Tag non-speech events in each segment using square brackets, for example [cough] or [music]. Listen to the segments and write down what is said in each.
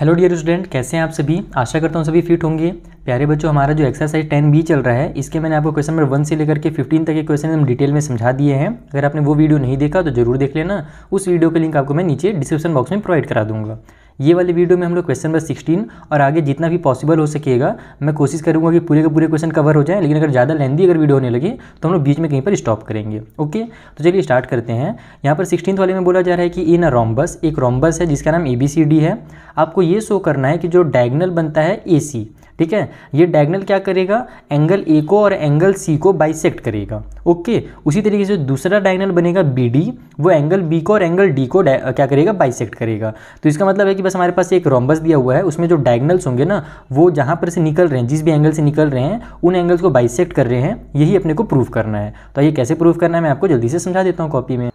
hello dear student कैसे हैं आप सभी आशा करता हूँ सभी फिट होंगे प्यारे बच्चों हमारा जो एक्सरसाइज टेन बी चल रहा है इसके मैंने आपको क्वेश्चन नंबर वन से लेकर के फिफ्टीन तक के क्वेश्चन हम डिटेल में समझा दिए हैं अगर आपने वो वीडियो नहीं देखा तो जरूर देख लेना उस वीडियो का लिंक आपको मैं नीचे डिस्क्रिप्शन बॉक्स में प्रोवाइड करा दूंगा ये वाली वीडियो में हम लोग क्वेश्चन नंबर सिक्सटीन और आगे जितना भी पॉसिबल हो सकेगा मैं कोशिश करूँगा कि पूरे के पूरे क्वेश्चन कवर हो जाए लेकिन अगर ज़्यादा लेंदी अगर वीडियो होने लगी तो हम लोग बीच में कहीं पर स्टॉप करेंगे ओके तो चलिए स्टार्ट करते हैं यहाँ पर सिक्सटीन वाले में बोला जा रहा है कि इन अ रोम्बस एक रॉम्बस है जिसका नाम ए है आपको ये शो करना है कि जो डायगनल बनता है ए ठीक है ये डायगनल क्या करेगा एंगल ए को और एंगल सी को बाइसेक्ट करेगा ओके उसी तरीके से दूसरा डायगनल बनेगा बी डी वो एंगल बी को और एंगल डी को क्या करेगा बाइसेक्ट करेगा तो इसका मतलब है कि बस हमारे पास एक रोम्बस दिया हुआ है उसमें जो डायगनल्स होंगे ना वो जहाँ पर से निकल रहे हैं जिस भी एंगल से निकल रहे हैं उन एंगल्स को बाइसेक्ट कर रहे हैं यही अपने को प्रूव करना है तो ये कैसे प्रूव करना है मैं आपको जल्दी से समझा देता हूँ कॉपी में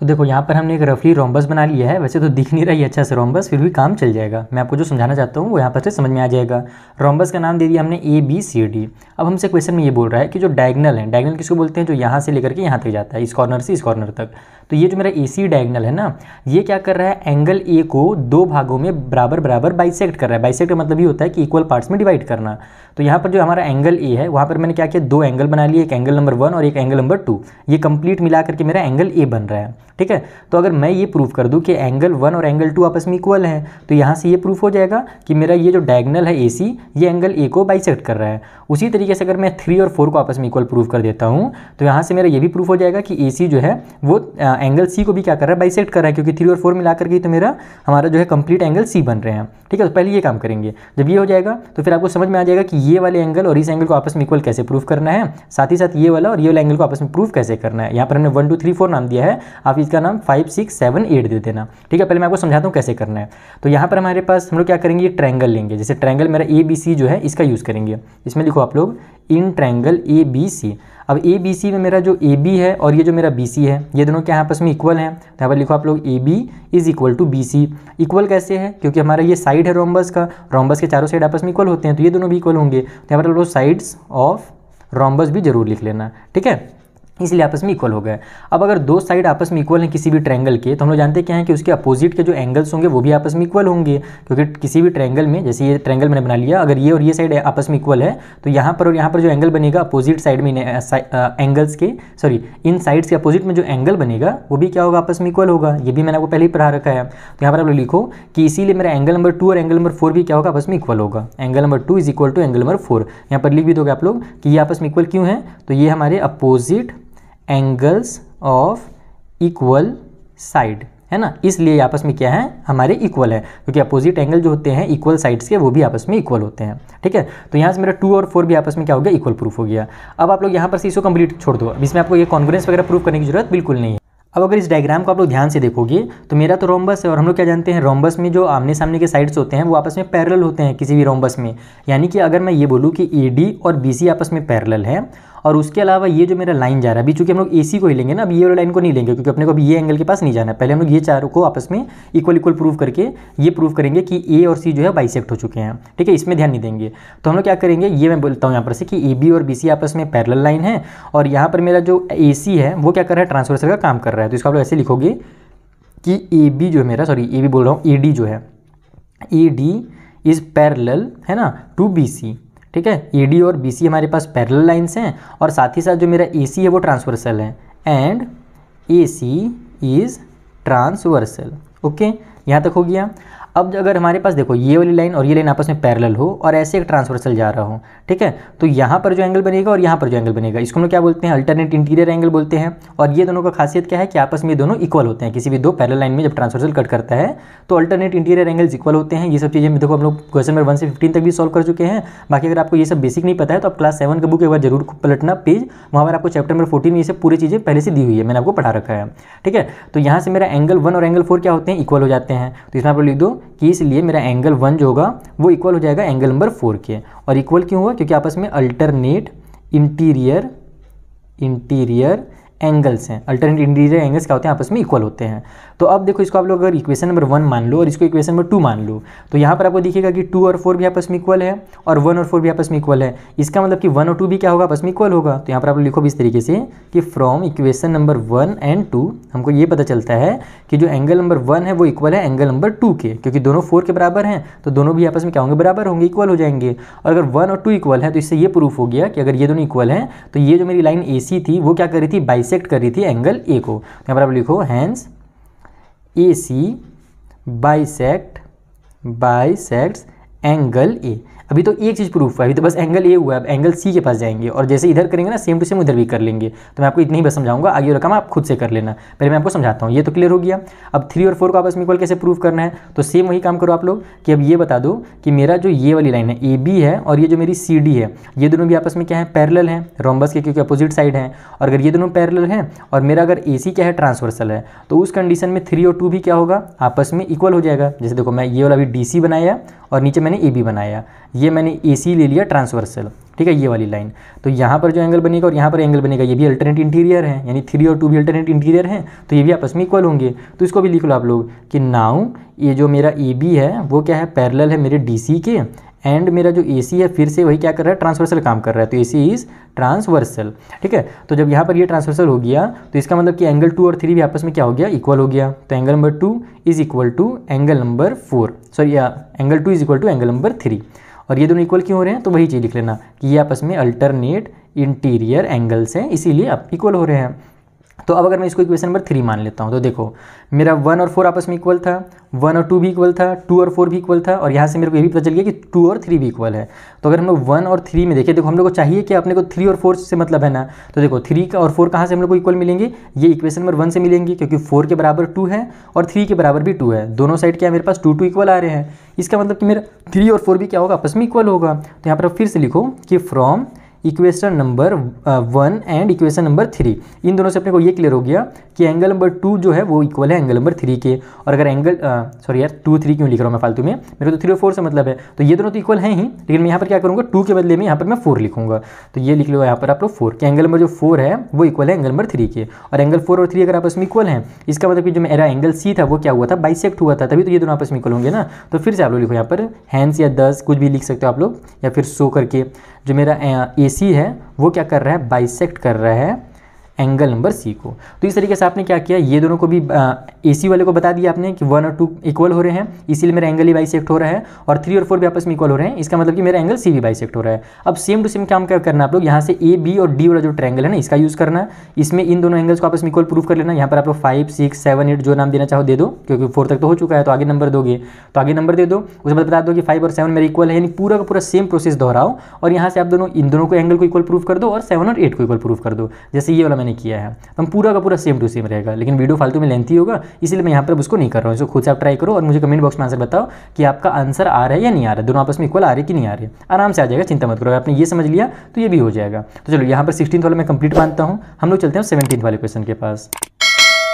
तो देखो यहाँ पर हमने एक रफली रोम्बस बना लिया है वैसे तो दिख नहीं रहा है अच्छा से रोम्बस फिर भी काम चल जाएगा मैं आपको जो समझाना चाहता हूँ वो यहाँ पर से समझ में आ जाएगा रोम्बस का नाम दे दिया हमने ए बी सी डी अब हमसे क्वेश्चन में ये बोल रहा है कि जो डायगनल है डायगनल किसको बोलते हैं जो यहाँ से लेकर के यहाँ तक जाता है इस कॉर्नर से इस कॉर्नर तक तो ये जो मेरा ए सी डायगनल है ना ये क्या कर रहा है एंगल ए को दो भागों में बराबर बराबर बाइसेकट कर रहा है बाइसेकट का मतलब ये होता है कि इक्वल पार्ट्स में डिवाइड करना तो यहाँ पर जो हमारा एंगल ए है वहाँ पर मैंने क्या किया दो एंगल बना लिए एक एंगल नंबर वन और एक एंगल नंबर टू ये कंप्लीट मिला करके मेरा एंगल ए बन रहा है ठीक है तो अगर मैं ये प्रूफ कर दूँ कि एंगल वन और एंगल टू आपस में इक्वल हैं तो यहाँ से ये प्रूफ हो जाएगा कि मेरा ये जो डायगनल है ए ये एंगल ए को बाइसेकट कर रहा है उसी तरीके से अगर मैं थ्री और फोर को आपस में इक्वल प्रूफ कर देता हूँ तो यहाँ से मेरा ये भी प्रूफ हो जाएगा कि ए जो है वो एंगल सी को भी क्या कर रहा है बाइसेक्ट कर रहा है क्योंकि थ्री और फोर मिला करके तो मेरा हमारा जो है कंप्लीट एंगल सी बन रहे हैं ठीक है तो पहले ये काम करेंगे जब ये हो जाएगा तो फिर आपको समझ में आ जाएगा कि ये वाले एंगल और इस एंगल को आपस में इक्वल कैसे प्रूफ करना है साथ ही साथ ये वाला और ये वाला एंगल को आपस में प्रूफ कैसे करना है यहाँ पर हमने वन टू थ्री फोर नाम दिया है आप इस इसका नाम फाइव सिक्स सेवन एट दे देना ठीक है पहले मैं आपको समझाता हूँ कैसे करना है तो यहाँ पर हमारे पास हम लोग क्या करेंगे ट्रैंगल लेंगे जैसे ट्रैंगल मेरा ए बी सी जो है इसका यूज़ करेंगे इसमें लिखो आप लोग इन ट्रैंगल ए बी सी अब ए बी सी में मेरा जो ए बी है और ये जो मेरा बी सी है ये दोनों के आपस में इक्वल हैं तो यहाँ पर लिखो आप लोग A B is equal to B C equal कैसे है क्योंकि हमारा ये साइड है रोम्बस का रोम्बस के चारों साइड आपस में इक्वल होते हैं तो ये दोनों भी इक्वल होंगे तो यहाँ पर आप लोग साइड्स ऑफ रोम्बस भी जरूर लिख लेना ठीक है इसलिए आपस में इक्वल हो गए अब अगर दो साइड आपस में इक्वल हैं किसी भी ट्रैंगल के तो हम लोग जानते क्या हैं कि उसके अपोजिट के जो एंगल्स होंगे वो भी आपस में इक्वल होंगे क्योंकि किसी भी ट्रैंगल में जैसे ये ट्रैंगल मैंने बना लिया अगर ये और ये साइड आपस में इक्वल है तो यहाँ पर और यहाँ पर जो एंगल बनेगा अपोजिट साइड में एंगल्स के सॉरी इन साइड्स के अपोजिट में जो एंगल बनेगा वो भी क्या होगा आपस में इक्वल होगा ये भी मैंने आपको पहले ही पढ़ा रखा है तो यहाँ पर आप लोग लिखो कि इसीलिए मेरा एंगल नंबर टू और एंगल नंबर फोर भी क्या होगा आपस में इक्वल होगा angle number two is equal to angle number four यहाँ पर लिख भी दोगे आप लोग कि ये आपस में इक्वल क्यों है तो ये हमारे opposite angles of equal side है ना इसलिए आपस में क्या है हमारे इक्वल है क्योंकि अपोजिट एंगल जो होते हैं इक्वल साइड्स के वो भी आपस में इक्वल होते हैं ठीक है तो यहाँ से मेरा टू और फोर भी आपस में क्या हो गया इक्वल प्रूफ हो गया अब आप लोग यहाँ पर से इसको कंप्लीट छोड़ दो इसमें आपको ये कॉन्फिडेंस वगैरह प्रूफ करने की जरूरत बिल्कुल नहीं है अब अगर इस डायग्राम को आप लोग ध्यान से देखोगे तो मेरा तो रोमबस है और हम लोग क्या जानते हैं रोमबस में जो आमने सामने के साइड्स होते हैं वो आपस में पैरल होते हैं किसी भी रोमबस में यानी कि अगर मैं ये बोलूँ कि ए और बी सी आपस में पैरल है और उसके अलावा ये जो मेरा लाइन जा रहा है अभी चूँकि हम लोग ए को ही लेंगे ना अब ये वाला लाइन को नहीं लेंगे क्योंकि अपने को अभी ये एंगल के पास नहीं जाना है पहले हम लोग ये चारों को आपस में इक्वल इक्वल प्रूव करके ये प्रूव करेंगे कि ए और सी जो है बाइसेक्ट हो चुके हैं ठीक है इसमें ध्यान नहीं देंगे तो हम लोग क्या करेंगे ये मैं बोलता हूँ यहाँ पर से कि ए बी और बी सी आपस में पैरल लाइन है और यहाँ पर मेरा जो ए सी है वो क्या कर रहा है ट्रांसवर्सल का काम कर रहा है तो इसको आप लोग ऐसे लिखोगे कि ए बी जो है मेरा सॉरी ए बी बोल रहा हूँ ए डी जो है ए डी इज़ पैरल है ना टू बी सी ठीक है ई e और बी हमारे पास पैरल लाइन्स हैं और साथ ही साथ जो मेरा ए है वो ट्रांसवर्सल है and A C is transversal okay यहाँ तक हो गया अब अगर हमारे पास देखो ये वाली लाइन और ये लाइन आपस में पैरल हो और ऐसे एक ट्रांसवर्सल जा रहा हो ठीक है तो यहाँ पर जो एंगल बनेगा और यहाँ पर जो एंगल बनेगा इसको हम लोग क्या बोलते हैं अल्टरनेट इंटीरियर एंगल बोलते हैं और ये दोनों का खासियत क्या है कि आपस में दोनों इक्वल होते हैं किसी भी दो पैरल लाइन में जब ट्रांसवर्सल कट करता है तो अल्टरनेट इंटीरियर एंगल्स इक्वल होते हैं ये सब चीज़ें देखो हम लोग क्वेश्चन नंबर वन से फिफ्टीन तक भी सॉल्व कर चुके हैं बाकी अगर आपको ये सब बेसिक नहीं पता है तो आप क्लास सेवन का बुक एक बार जरूर पलटना पेज वहाँ पर आपको चैप्टर नंबर फोर्टीन में ये सब पूरी चीज़ें पहले से दी हुई है मैंने आपको पढ़ा रखा है ठीक है तो यहाँ से मेरा एंगल वन और एंगल फोर क्या होते हैं इक्वल हो जाते हैं तो इसमें आप लिख दो कि इसलिए मेरा एंगल वन जो होगा वो इक्वल हो जाएगा एंगल नंबर फोर के और इक्वल क्यों हुआ क्योंकि आपस में अल्टरनेट इंटीरियर इंटीरियर एंगल्स हैं अल्टरनेट इंटीरियर एंगल्स क्या होते हैं आपस में इक्वल होते हैं तो अब देखो इसको आप लोग अगर इक्वेशन नंबर वन मान लो और इसको इक्वेशन नंबर टू मान लो तो यहाँ पर आपको दिखेगा कि टू और फोर भी आपस में इक्वल है और वन और फोर भी आपस में इक्वल है इसका मतलब कि वन और टू भी क्या होगा आपस में इक्वल होगा तो यहाँ पर आप लिखो इस तरीके से कि from equation number one and two हमको ये पता चलता है कि जो एंगल नंबर वन है वो इक्वल है एंगल नंबर टू के क्योंकि दोनों फोर के बराबर हैं तो दोनों भी आपस में क्या होंगे बराबर होंगे इक्वल हो जाएंगे और अगर वन और टू इक्वल है तो इससे ये प्रूफ हो गया कि अगर ये दोनों इक्वल हैं तो ये जो मेरी लाइन ए थी वो क्या कर रही थी बाइसेक्ट कर रही थी एंगल ए को तो यहाँ पर आप लिखो hence A C bisects angle A अभी तो एक चीज़ प्रूफ हुआ अभी तो बस एंगल ए हुआ है अब एंगल सी के पास जाएंगे और जैसे इधर करेंगे ना सेम टू सेम उधर भी कर लेंगे तो मैं आपको इतनी ही बस समझाऊंगा आगे और काम आप खुद से कर लेना पहले मैं आपको समझाता हूँ ये तो क्लियर हो गया अब थ्री और फोर को आपस में इक्वल कैसे प्रूफ करना है तो सेम वही काम करो आप लोग कि अब ये बता दो कि मेरा जो ये वाली लाइन है ए बी है और ये जो मेरी सी डी है ये दोनों भी आपस में क्या है पैरल है रोम्बस के क्योंकि अपोजिट साइड है और अगर ये दोनों पैरल है और मेरा अगर ए सी क्या है ट्रांसवर्सल है तो उस कंडीशन में थ्री और टू भी क्या होगा आपस में इक्वल हो जाएगा जैसे देखो मैं ये वाला अभी डी सी बनाया और नीचे मैंने ए बी बनाया ये मैंने ए सी ले लिया ट्रांसवर्सल ठीक है ये वाली लाइन तो यहाँ पर जो एंगल बनेगा और यहाँ पर एंगल बनेगा ये भी अल्टरनेट इंटीरियर है यानी थ्री और टू भी अल्टरनेट इंटीरियर है तो ये भी आपस में इक्वल होंगे तो इसको भी लिख लो आप लोग कि नाउ ये जो मेरा ए बी है वो क्या है पैरेलल है मेरे डी सी के एंड मेरा जो ए सी है फिर से वही क्या कर रहा है ट्रांसवर्सल काम कर रहा है तो ए सी इज़ ट्रांसवर्सल ठीक है तो जब यहाँ पर ये ट्रांसवर्सल हो गया तो इसका मतलब कि एंगल टू और थ्री भी आपस में क्या हो गया इक्वल हो गया तो angle number two is equal to angle number four sorry angle two is equal to angle number three और ये दोनों इक्वल क्यों हो रहे हैं तो वही चीज़ लिख लेना कि ये आपस में अल्टरनेट इंटीरियर एंगल्स हैं इसीलिए आप इक्वल हो रहे हैं तो अब अगर मैं इसको इक्वेशन नंबर थ्री मान लेता हूँ तो देखो मेरा वन और फोर आपस में इक्वल था वन और टू भी इक्वल था टू और फोर भी इक्वल था और यहाँ से मेरे को ये भी पता चल गया कि टू और थ्री भी इक्वल है तो अगर हम लोग वन और थ्री में देखें देखो हम लोग को चाहिए कि अपने को थ्री और फोर से मतलब है ना तो देखो थ्री का और फोर कहाँ से हम लोग को इक्वल मिलेंगे ये इक्वेशन नंबर वन से मिलेंगे क्योंकि फोर के बराबर टू है और थ्री के बराबर भी टू है दोनों साइड क्या मेरे पास टू टू इक्वल आ रहे हैं इसका मतलब कि मेरा थ्री और फोर भी क्या होगा आपस में इक्वल होगा तो यहाँ पर फिर से लिखो कि from equation number one and equation number three इन दोनों से अपने को ये क्लियर हो गया कि एंगल नंबर टू जो है वो इक्वल है एंगल नंबर थ्री के और अगर एंगल सॉरी uh, यार टू थ्री क्यों लिख रहा हूँ मैं फालतू में मेरे को तो थ्री और फोर से मतलब है तो ये दोनों तो इक्वल हैं ही लेकिन मैं यहाँ पर क्या करूँगा टू के बदले में यहाँ पर मैं फोर लिखूंगा तो ये लिख लो यहाँ पर आप लोग फोर के एंगल नंबर जो फोर है वो इक्वल है एंगल नंबर थ्री के और एंगल फोर और थ्री अगर आपस में इक्वल है इसका मतलब कि जो मेरा एंगल सी था वो क्या हुआ था बाइसेक्ट हुआ था तभी तो ये दोनों आपस में इक्वल होंगे ना तो फिर से आप लोग लिखो यहाँ पर हैंस या दस कुछ भी लिख सकते हो आप लोग या फिर सो करके जो मेरा ए सी है वो क्या कर रहा है बाइसेकट कर रहा है एंगल नंबर सी को तो इस तरीके से आपने क्या किया ये दोनों को भी ए सी वाले को बता दिया आपने कि वन और टू इक्वल हो रहे हैं इसीलिए मेरा एंगल ही सेक्ट हो रहा है और थ्री और फोर भी आपस में इक्वल हो रहे हैं इसका मतलब कि मेरा एंगल सी भी बाइसेक्ट हो रहा है अब सेम टू सेम काम क्या करना आप लोग यहाँ से ए बी और डी वाला जो ट्रैंगल है ना इसका यूज़ करना इसमें इन दोनों एंगल्स को आपस में इक्वल प्रूफ कर लेना यहाँ पर आप लोग फाइव सिक्स सेवन एट जो नाम देना चाहो दे दो क्योंकि फोर तक तो हो चुका है तो आगे नंबर दोगे तो आगे नंबर दे दो उसके बाद बता दो कि फाइव और सेवन मेरे इक्वल है यानी पूरा का पूरा सेम प्रोसेस दोहराओ और यहाँ से आप दोनों इन दोनों को एंगल को इक्वल प्रूफ कर दो और सेवन और एट को इक्वल प्रूफ कर दो जैसे ये वाला मैंने उन्होंने किया है तो हम पूरा का पूरा सेम टू सेम रहेगा लेकिन वीडियो फालतू में लेंथी होगा इसलिए मैं यहाँ पर उसको नहीं कर रहा हूँ इसको खुद से आप ट्राई करो और मुझे कमेंट बॉक्स में आंसर बताओ कि आपका आंसर आ रहा है या नहीं आ रहा है दोनों आपस में इक्वल आ रही कि नहीं आ रही आराम से आ जाएगा चिंता मत करो आपने ये समझ लिया तो ये भी हो जाएगा तो चलो यहाँ पर सिक्सटीन वाला मैं कंप्लीट मानता हूँ हम लोग चलते हैं सेवनटीन वाले क्वेश्चन के पास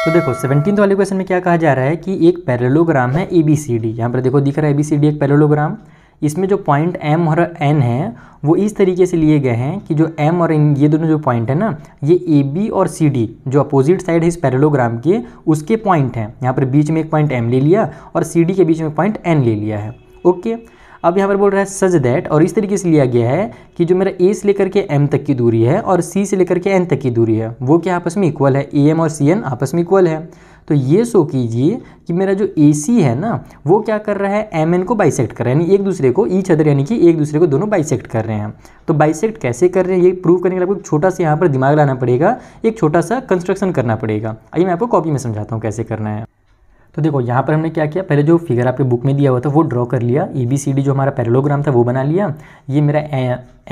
तो देखो सेवनटीन वाले क्वेश्चन में क्या कहा जा रहा है कि एक पैरेलोग्राम है ए बी सी डी यहाँ पर देखो दिख रहा है ए बी सी डी एक पैरेलोग्राम इसमें जो पॉइंट एम और एन है वो इस तरीके से लिए गए हैं कि जो एम और एन ये दोनों जो पॉइंट है ना ये ए बी और सी डी जो अपोजिट साइड है इस पैरेलोग्राम के उसके पॉइंट हैं यहाँ पर बीच में एक पॉइंट एम ले लिया और सी डी के बीच में पॉइंट एन ले लिया है ओके अब यहाँ पर बोल रहा है सज दैट और इस तरीके से लिया गया है कि जो मेरा ए से लेकर के एम तक की दूरी है और सी से लेकर के एन तक की दूरी है वो क्या आपस में इक्वल है ए एम और सी एन आपस में इक्वल है तो ये शो कीजिए कि मेरा जो ए सी है ना वो क्या कर रहा है एम एन को बाइसेक्ट कर रहा है यानी एक दूसरे को ईच e अदर यानी कि एक दूसरे को दोनों बाइसेक्ट कर रहे हैं तो बाइसेक्ट कैसे कर रहे हैं ये प्रूव करने के लिए आपको छोटा सा यहाँ पर दिमाग लाना पड़ेगा एक छोटा सा कंस्ट्रक्शन करना पड़ेगा आइए मैं आपको कॉपी में समझाता हूँ कैसे करना है तो देखो यहाँ पर हमने क्या किया पहले जो फिगर आपके बुक में दिया हुआ था वो ड्रॉ कर लिया ई बी सी डी जो हमारा पैरलोग्राम था वो बना लिया ये मेरा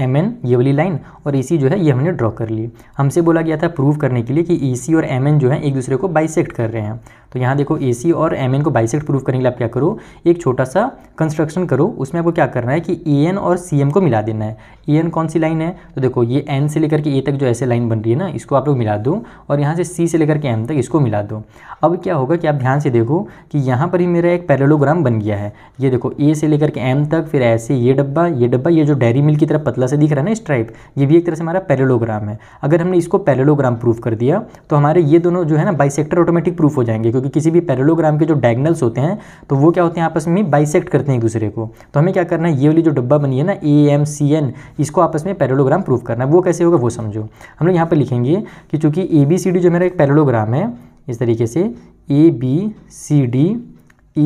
एम एन ये वाली लाइन और ए सी जो है ये हमने ड्रॉ कर ली हमसे बोला गया था प्रूव करने के लिए कि ए सी और एम एन जो है एक दूसरे को बाइसेक्ट कर रहे हैं तो यहाँ देखो ए सी और एम एन को बाइसेक्ट प्रूफ करने के लिए आप क्या करो एक छोटा सा कंस्ट्रक्शन करो उसमें आपको क्या करना है कि ए एन और सी एम को मिला देना है ए एन कौन सी लाइन है तो देखो ये एन से लेकर के ए तक जो ऐसे लाइन बन रही है ना इसको आप लोग मिला दो और यहाँ से सी से लेकर के एम तक इसको मिला दो अब क्या होगा कि आप ध्यान से देखो कि यहाँ पर ही मेरा एक पैरेलोग्राम बन गया है ये देखो ए से लेकर के एम तक फिर ऐसे ये डब्बा ये डब्बा ये जो डेयरी मिल्क की तरफ पतला से दिख रहा है ना स्ट्राइप ये भी एक तरह से हमारा पैरेलोग्राम है अगर हमने इसको पैरेलोग्राम प्रूफ कर दिया तो हमारे ये दोनों जो है ना बाइसेक्टर ऑटोमेटिक प्रूफ हो जाएंगे क्योंकि किसी भी पैरेलोग्राम के जो डायगनल्स होते हैं तो वो क्या होते हैं आपस में बाइसेक्ट करते हैं एक दूसरे को तो हमें क्या करना है ये वाली जो डब्बा बनी है ना ए एम सी एन इसको आपस में पैरेलोग्राम प्रूव करना है वो कैसे होगा वो समझो हम लोग यहाँ पर लिखेंगे कि चूंकि ए बी सी डी जो मेरा एक पैरेलोग्राम है इस तरीके से A B C D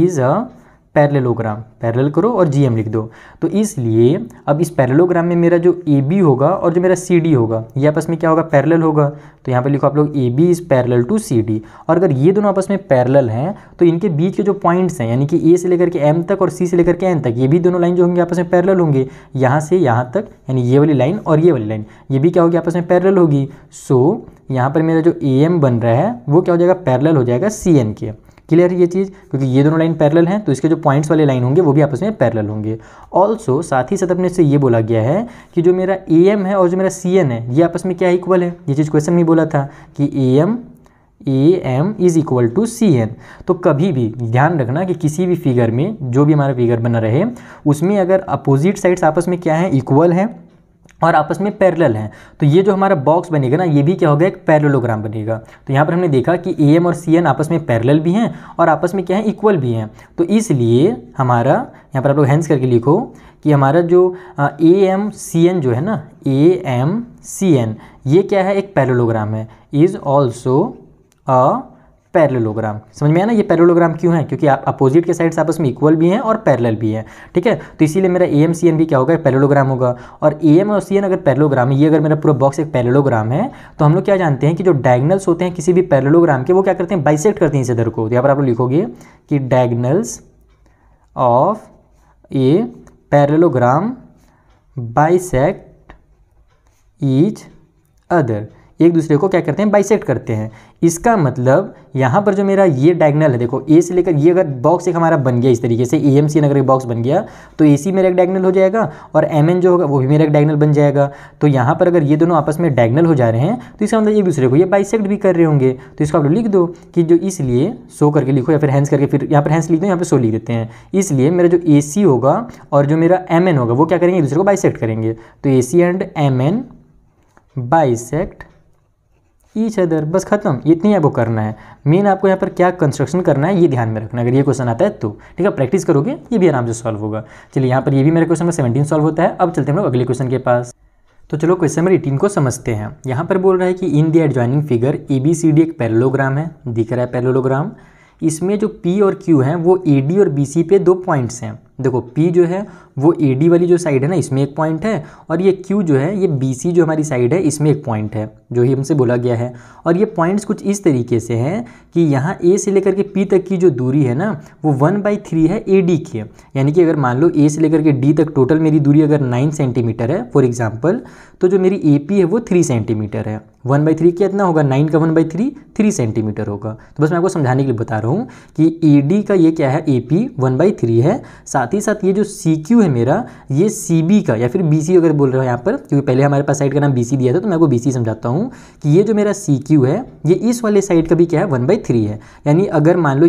is a parallelogram parallel करो और जीएम लिख दो तो इसलिए अब इस पैरेलोग्राम में मेरा जो ए बी होगा और जो मेरा सी डी होगा ये आपस में क्या होगा पैरेलल होगा तो यहाँ पे लिखो आप लोग A B is parallel to C D और अगर ये दोनों आपस में पैरेलल हैं तो इनके बीच के जो पॉइंट्स हैं यानी कि ए से लेकर के एम तक और सी से लेकर के एन तक ये भी दोनों लाइन जो होंगे आपस में पैरेलल होंगे यहाँ से यहाँ तक यानी ये वाली लाइन और ये वाली लाइन ये भी क्या होगी आपस में पैरेलल होगी सो यहाँ पर मेरा जो ए एम बन रहा है वो क्या हो जाएगा पैरेलल हो जाएगा सी एन के क्लियर ये चीज़ क्योंकि ये दोनों लाइन पैरल हैं तो इसके जो पॉइंट्स वाले लाइन होंगे वो भी आपस में पैरल होंगे ऑल्सो साथ ही साथ अपने से ये बोला गया है कि जो मेरा ए एम है और जो मेरा सी एन है ये आपस में क्या इक्वल है ये चीज़ क्वेश्चन में बोला था कि A M A M is equal to C N तो कभी भी ध्यान रखना कि किसी भी फिगर में जो भी हमारा फिगर बना रहे उसमें अगर अपोजिट साइड्स आपस में क्या है इक्वल है और आपस में पैरेलल हैं तो ये जो हमारा बॉक्स बनेगा ना ये भी क्या होगा एक पैरेललोग्राम बनेगा तो यहाँ पर हमने देखा कि ए एम और सी एन आपस में पैरेलल भी हैं और आपस में क्या है इक्वल भी हैं तो इसलिए हमारा यहाँ पर आप लोग हैंस करके लिखो कि हमारा जो ए एम सी एन जो है ना ए एम सी एन ये क्या है एक पैरेललोग्राम है इज़ ऑल्सो अ पैरेलोग्राम समझ में आया ना ये पैरेलोग्राम क्यों है क्योंकि आप अपोजिट के साइड्स आपस में इक्वल भी हैं और पैरेलल भी हैं ठीक है तो इसीलिए मेरा ए एम सी एन भी क्या होगा पैरेलोग्राम होगा और ए एम और सी एन अगर पैरेलोग्राम है ये अगर मेरा पूरा बॉक्स एक पैरेलोग्राम है तो हम लोग क्या जानते हैं कि जो डायगनल्स होते हैं किसी भी पैरेलोग्राम के वो क्या करते हैं बाइसेक्ट करते हैं इस इधर को तो यहाँ पर आप लोग लिखोगे कि diagonals of a parallelogram bisect each other एक दूसरे को क्या करते हैं बाइसेक्ट करते हैं इसका मतलब यहाँ पर जो मेरा ये डायगनल है देखो ए से लेकर ये अगर बॉक्स एक हमारा बन गया इस तरीके से ए एम सी अगर बॉक्स बन गया तो ए सी मेरा एक डायगनल हो जाएगा और एम एन जो होगा वो भी मेरा एक डायगनल बन जाएगा तो यहाँ पर अगर ये दोनों आपस में डायगनल हो जा रहे हैं तो इसका मतलब एक दूसरे को ये बाइसेक्ट भी कर रहे होंगे तो इसको आप लोग लिख दो कि जो इसलिए सो करके लिखो या फिर हैंस करके फिर यहाँ पर हैंस लिख दो यहाँ पर सो लिख देते हैं इसलिए मेरा जो ए सी होगा और जो मेरा एम एन होगा वो क्या करेंगे एक दूसरे को बाइसेकट करेंगे तो A C and M N bisect each other बस खत्म इतनी आपको करना है मेन आपको यहाँ पर क्या कंस्ट्रक्शन करना है ये ध्यान में रखना अगर ये क्वेश्चन आता है तो ठीक है प्रैक्टिस करोगे ये भी आराम से सॉल्व होगा चलिए यहाँ पर ये भी मेरे क्वेश्चन में सेवेंटीन सॉल्व होता है अब चलते हैं हम लोग अगले क्वेश्चन के पास तो चलो क्वेश्चन नंबर एटीन को समझते हैं यहाँ पर बोल रहा है कि in the adjoining figure A B C D एक पैरलोग्राम है दिख रहा है पैरलोग्राम इसमें जो पी और क्यू हैं वो ए डी और बी सी पे दो पॉइंट्स हैं देखो P जो है वो AD वाली जो साइड है ना इसमें एक पॉइंट है और ये Q जो है ये BC जो हमारी साइड है इसमें एक पॉइंट है जो ही हमसे बोला गया है और ये पॉइंट्स कुछ इस तरीके से हैं कि यहाँ A से लेकर के P तक की जो दूरी है ना वो वन बाई थ्री है ए डी की यानी कि अगर मान लो ए से लेकर के डी तक टोटल मेरी दूरी अगर नाइन सेंटीमीटर है फॉर एग्जाम्पल तो जो मेरी ए पी है वो थ्री सेंटीमीटर है वन बाई थ्री कितना होगा नाइन का one by three three centimetre होगा तो बस मैं आपको समझाने के लिए बता रहा हूँ कि ए डी का ये क्या है A P one by three है साथ साथ ही साथ ये जो सी क्यू है मेरा ये सी बी का या फिर बी सी अगर बोल रहे हो यहाँ पर क्योंकि पहले हमारे पास साइड का नाम बी सी दिया था तो मैं आपको बी सी समझाता हूँ कि ये जो मेरा सी क्यू है ये इस वाले साइड का भी क्या है वन बाई थ्री है यानी अगर मान लो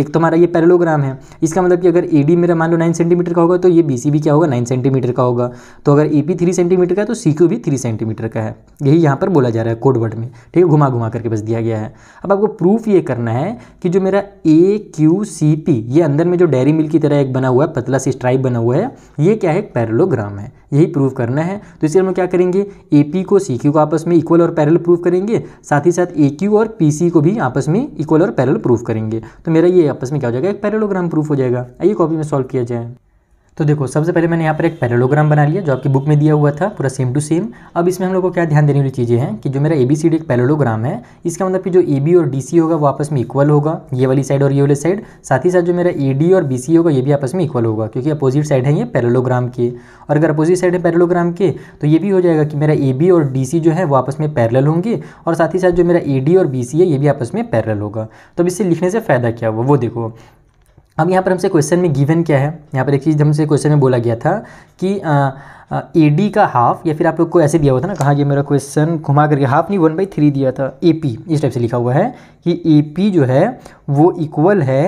एक तो हमारा ये पैरलोग्राम है इसका मतलब कि अगर ए डी मेरा मान लो नाइन सेंटीमीटर का होगा तो ये बी सी भी क्या होगा नाइन सेंटीमीटर का होगा तो अगर ए पी थ्री सेंटीमीटर का है तो सी क्यू भी थ्री सेंटीमीटर का है यही यहाँ पर बोला जा रहा है कोड वर्ड में ठीक है घुमा घुमा करके बस दिया गया है अब आपको प्रूफ ये करना है कि जो मेरा ए क्यू सी पी ये अंदर में जो डेयरी मिल्क की तरह एक बना हुआ हुआ है पतला सी स्ट्राइप बना हुआ है ये क्या है पैरलोग्राम है यही प्रूव करना है तो इसलिए हम क्या करेंगे ए को सी को आपस में इक्वल और पैरल प्रूव करेंगे साथ ही साथ ए और पी को भी आपस में इक्वल और पैरल प्रूव करेंगे तो मेरा ये आपस में क्या हो जाएगा एक पैरलोग्राम प्रूफ हो जाएगा आइए कॉपी में सॉल्व किया जाए तो देखो सबसे पहले मैंने यहाँ पर एक पैरेलोग्राम बना लिया जो आपकी बुक में दिया हुआ था पूरा सेम टू सेम अब इसमें हम लोग को क्या ध्यान देने वाली चीज़ें हैं कि जो मेरा ए बी सी डी एक पैरेलोग्राम है इसका मतलब कि जो ए बी और डी सी होगा वो आपस में इक्वल होगा ये वाली साइड और ये वाली साइड साथ ही साथ जो मेरा ए डी और बी सी होगा ये भी आपस में इक्वल होगा क्योंकि अपोजिट साइड है ये पैरेलोग्राम के और अगर अपोजिट साइड है पैरेलोग्राम के तो ये भी हो जाएगा कि मेरा ए बी और डी सी जो है वो आपस में पैरेलल होंगे और साथ ही साथ जो मेरा ए डी और बी सी है ये भी आपस में पैरेलल होगा तो अब इससे लिखने से फ़ायदा क्या हुआ वो देखो अब यहाँ पर हमसे क्वेश्चन में गिवन क्या है यहाँ पर एक चीज़ हमसे क्वेश्चन में बोला गया था कि ए डी का हाफ या फिर आप लोग को ऐसे दिया हुआ था ना कहाँ ये मेरा क्वेश्चन घुमा करके हाफ नहीं वन बाई थ्री दिया था ए पी इस टाइप से लिखा हुआ है कि ए पी जो है वो इक्वल है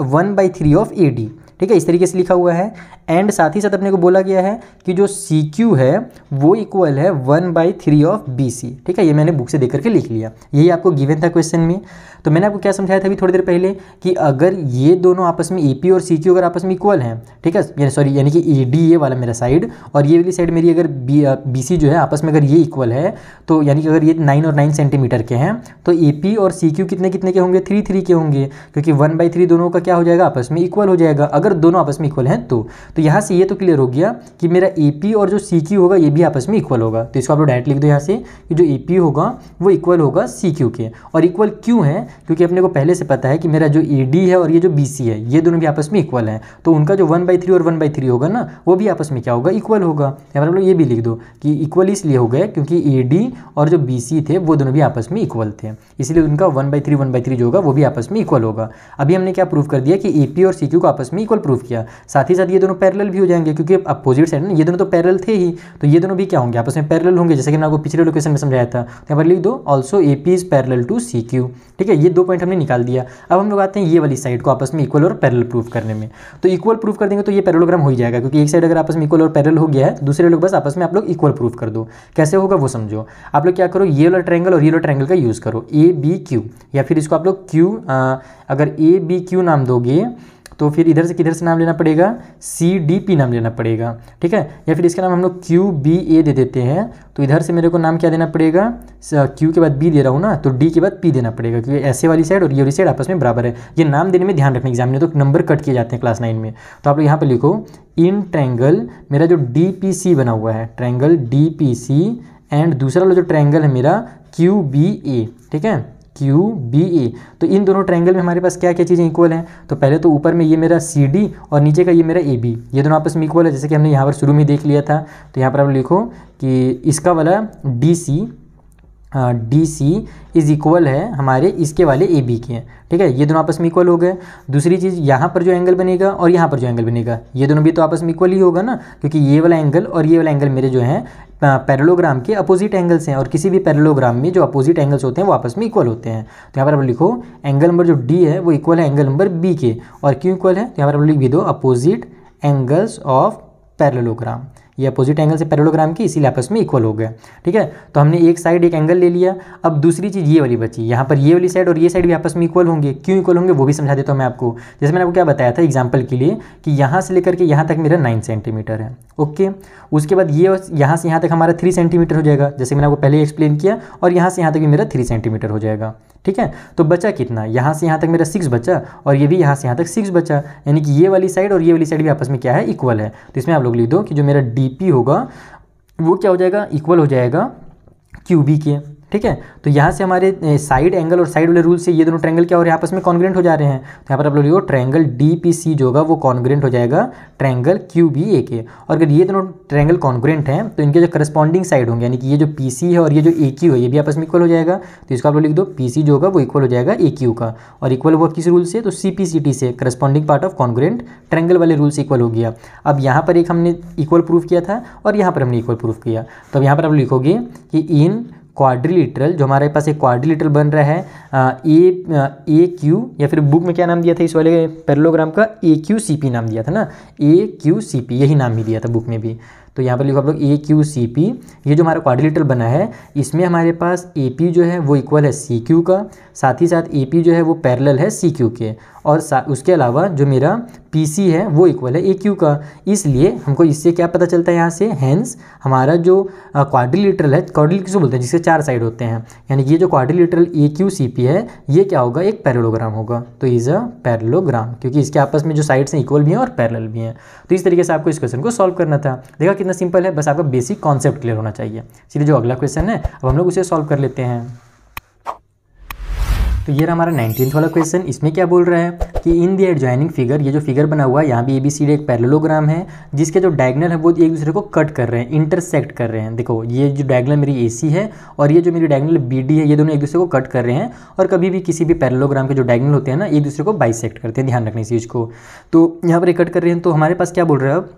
one by three of A D ठीक है इस तरीके से लिखा हुआ है एंड साथ ही साथ अपने को बोला गया है कि जो सी क्यू है वो इक्वल है one by three of B C ठीक है ये मैंने बुक से देख करके लिख लिया यही आपको गिवन था क्वेश्चन में तो मैंने आपको क्या समझाया था अभी थोड़ी देर पहले कि अगर ये दोनों आपस में ई और सी अगर आपस में इक्वल हैं ठीक है सॉरी यानी कि ए डी ए वाला मेरा साइड और ये वाली साइड मेरी अगर बी बी सी जो है आपस में अगर ये इक्वल है तो यानी कि अगर ये नाइन और नाइन सेंटीमीटर के हैं तो ए और सी कितने कितने के होंगे थ्री थ्री के होंगे क्योंकि वन बाई थ्री दोनों का क्या हो जाएगा आपस में इक्वल हो जाएगा अगर दोनों आपस में इक्वल हैं तो तो यहाँ से ये तो क्लियर हो गया कि मेरा ए और जो सी होगा ये भी आपस में इक्वल होगा तो इसको आप लोग डायरेक्ट लिख दो यहाँ से कि जो ए होगा वो इक्वल होगा सी के और इक्वल क्यों है क्योंकि अपने को पहले से पता है कि मेरा जो ए e डी है और ये जो बी सी है ये दोनों भी आपस में इक्वल हैं तो उनका जो वन बाई थ्री और वन बाई थ्री होगा ना वो भी आपस में क्या होगा इक्वल होगा या पर आप लोग ये भी लिख दो कि इक्वल इसलिए हो गए क्योंकि ए e डी और जो बी सी थे वो दोनों भी आपस में इक्वल थे इसलिए उनका one by three one by three जो होगा वो भी आपस में इक्वल होगा अभी हमने क्या प्रूफ कर दिया कि ए पी और सी क्यू को आपस में इक्वल प्रूफ किया साथ ही साथ ये दोनों पैरल भी हो जाएंगे क्योंकि अपोजिट साइड ना ये दोनों तो पैरल थे ही तो ये दोनों भी क्या होंगे आपस में पैरल होंगे जैसे कि मैंने आपको पिछले लोकेशन में समझाया था तो यहाँ पर लिख दो also A P is parallel to C Q ठीक है ये दो पॉइंट हमने निकाल दिया अब हम लोग आते हैं ये वाली साइड को आपस में इक्वल और पैरल प्रूफ करने में तो इक्वल प्रूफ कर देंगे तो ये पैरलोग्राम हो ही जाएगा क्योंकि एक साइड अगर आपस में इक्वल और पैरल हो गया है दूसरे लोग बस आपस में आप लोग इक्वल प्रूफ कर दो कैसे होगा वो समझो आप लोग क्या करो ये वाला ट्रैंगल और ये वाला ट्रैंगल का यूज़ करो ए बी क्यू या फिर इसको आप लोग क्यू अगर ए बी क्यू नाम दोगे तो फिर इधर से किधर से नाम लेना पड़ेगा सी डी पी नाम लेना पड़ेगा ठीक है या फिर इसका नाम हम लोग क्यू बी ए दे देते हैं तो इधर से मेरे को नाम क्या देना पड़ेगा क्यू के बाद बी दे रहा हूँ ना तो डी के बाद पी देना पड़ेगा क्योंकि ऐसे वाली साइड और ये वाली साइड आपस में बराबर है ये नाम देने में ध्यान रखना एग्जाम में तो नंबर कट किए जाते हैं क्लास नाइन में तो आप लोग यहाँ पर लिखो इन ट्रैंगल मेरा जो डी पी सी बना हुआ है triangle D P C and दूसरा वाला जो ट्रैंगल है मेरा क्यू बी ए ठीक है क्यू बी ए तो इन दोनों ट्रायंगल में हमारे पास क्या क्या चीज़ें इक्वल हैं तो पहले तो ऊपर में ये मेरा सी डी और नीचे का ये मेरा ए बी ये दोनों आपस में इक्वल है जैसे कि हमने यहाँ पर शुरू में देख लिया था तो यहाँ पर आप लिखो कि इसका वाला D C D C is equal है हमारे इसके वाले ए बी के हैं ठीक है ये दोनों आपस में इक्वल हो गए दूसरी चीज़ यहाँ पर जो एंगल बनेगा और यहाँ पर जो एंगल बनेगा ये दोनों भी तो आपस में इक्वल ही होगा ना क्योंकि ये वाला एंगल और ये वाला एंगल मेरे जो हैं पैरलोग्राम के अपोजिट एंगल्स हैं और किसी भी पैरलोग्राम में जो अपोजिट एंगल्स होते हैं वो आपस में इक्वल होते हैं तो यहाँ पर आप लिखो एंगल नंबर जो डी है वो इक्वल है एंगल नंबर बी के और क्यों इक्वल है तो यहाँ पर आप लिख भी दो अपोजिट एंगल्स ऑफ पैरलोग्राम ये अपोजिट एंगल से पैरेलोग्राम की इसीलिए आपस में इक्वल हो गया ठीक है तो हमने एक साइड एक एंगल ले लिया अब दूसरी चीज़ ये वाली बची यहाँ पर ये वाली साइड और ये साइड भी आपस में इक्वल होंगे क्यों इक्वल होंगे वो भी समझा देता हूँ मैं आपको जैसे मैंने आपको क्या बताया था एग्जाम्पल के लिए कि यहाँ से लेकर के यहाँ तक मेरा नाइन सेंटीमीटर है ओके उसके बाद ये यहाँ से यहाँ तक हमारा थ्री सेंटीमीटर हो जाएगा जैसे मैंने आपको पहले एक्सप्लेन किया और यहाँ से यहाँ तक भी मेरा थ्री सेंटीमीटर हो जाएगा ठीक है तो बचा कितना यहाँ से यहाँ तक मेरा सिक्स बचा और ये भी यहाँ से यहाँ तक सिक्स बचा यानी कि ये वाली साइड और ये वाली साइड भी आपस में क्या है इक्वल है तो इसमें आप लोग लिख दो कि जो मेरा डी डी पी होगा वो क्या हो जाएगा इक्वल हो जाएगा क्यू के ठीक है तो यहाँ से हमारे साइड एंगल और साइड वाले रूल से ये दोनों ट्रैंगल क्या हो रहे हैं आपस में कॉन्ग्रेंट हो जा रहे हैं तो यहाँ पर आप लोग लिखो ट्रैंगल डी पी सी जो होगा वो कॉन्ग्रेंट हो जाएगा ट्रैंगल क्यू बी ए के और अगर ये दोनों ट्रैंगल कॉन्ग्रेंट हैं तो इनके जो करस्पॉन्डिंग साइड होंगे यानी कि ये जो पी सी है और ये जो ए क्यू है ये भी आपस में इक्वल हो जाएगा तो इसको आप लोग लिख दो पी सी जो होगा वो इक्वल हो जाएगा ए क्यू का और इक्वल हुआ किस रूल से तो सी पी सी टी से corresponding part of congruent triangle वाले रूल से इक्वल हो गया अब यहाँ पर एक हमने इक्वल प्रूफ किया था और यहाँ पर हमने इक्वल प्रूफ किया तो अब यहाँ पर आप लिखोगे कि इन क्वाड्रिलिटरल जो हमारे पास एक क्वाड्रिलिटरल बन रहा है ए ए क्यू या फिर बुक में क्या नाम दिया था इस वाले पैरलोग्राम का ए क्यू सी पी नाम दिया था ना ए क्यू सी पी यही नाम भी दिया था बुक में भी तो यहाँ पर लिखो आप लोग ए क्यू सी पी ये जो हमारा क्वाड्रिलेटरल बना है इसमें हमारे पास ए पी जो है वो इक्वल है सी क्यू का साथ ही साथ ए पी जो है वो पैरेलल है सी क्यू के और उसके अलावा जो मेरा पी सी है वो इक्वल है ए क्यू का इसलिए हमको इससे क्या पता चलता है यहाँ से हैंस हमारा जो क्वाड्रिलेटरल है क्वाड्रिल किसको बोलते हैं जिसके चार साइड होते हैं यानी ये जो quadrilateral A Q C P है ये क्या होगा एक पैरलोग्राम होगा तो इज़ अ पैरलोग्राम क्योंकि इसके आपस में जो साइड्स हैं इक्वल भी हैं और पैरल भी हैं तो इस तरीके से आपको इस क्वेश्चन को सॉल्व करना था देखा कितना सिंपल है बस आपका बेसिक कॉन्सेप्ट क्लियर होना चाहिए इसलिए जो अगला क्वेश्चन है अब हम लोग उसे सॉल्व कर लेते हैं तो ये रहा हमारा नाइनटीन वाला क्वेश्चन इसमें क्या बोल रहा है कि इन दी एडजॉइनिंग फिगर ये जो फिगर बना हुआ है यहाँ भी ए बी सी डी एक पैरलोग्राम है जिसके जो डायगनल है वो एक दूसरे को कट कर रहे हैं इंटरसेक्ट कर रहे हैं देखो ये जो डायगनल मेरी ए सी है और ये जो मेरी डायगनल बी डी है ये दोनों एक दूसरे को कट कर रहे हैं और कभी भी किसी भी पैरलोग्राम के जो डायगनल होते हैं ना एक दूसरे को बाइसेक्ट करते हैं ध्यान रखने इस चीज़ को तो यहाँ पर कट कर रहे हैं तो हमारे पास क्या बोल रहा है अब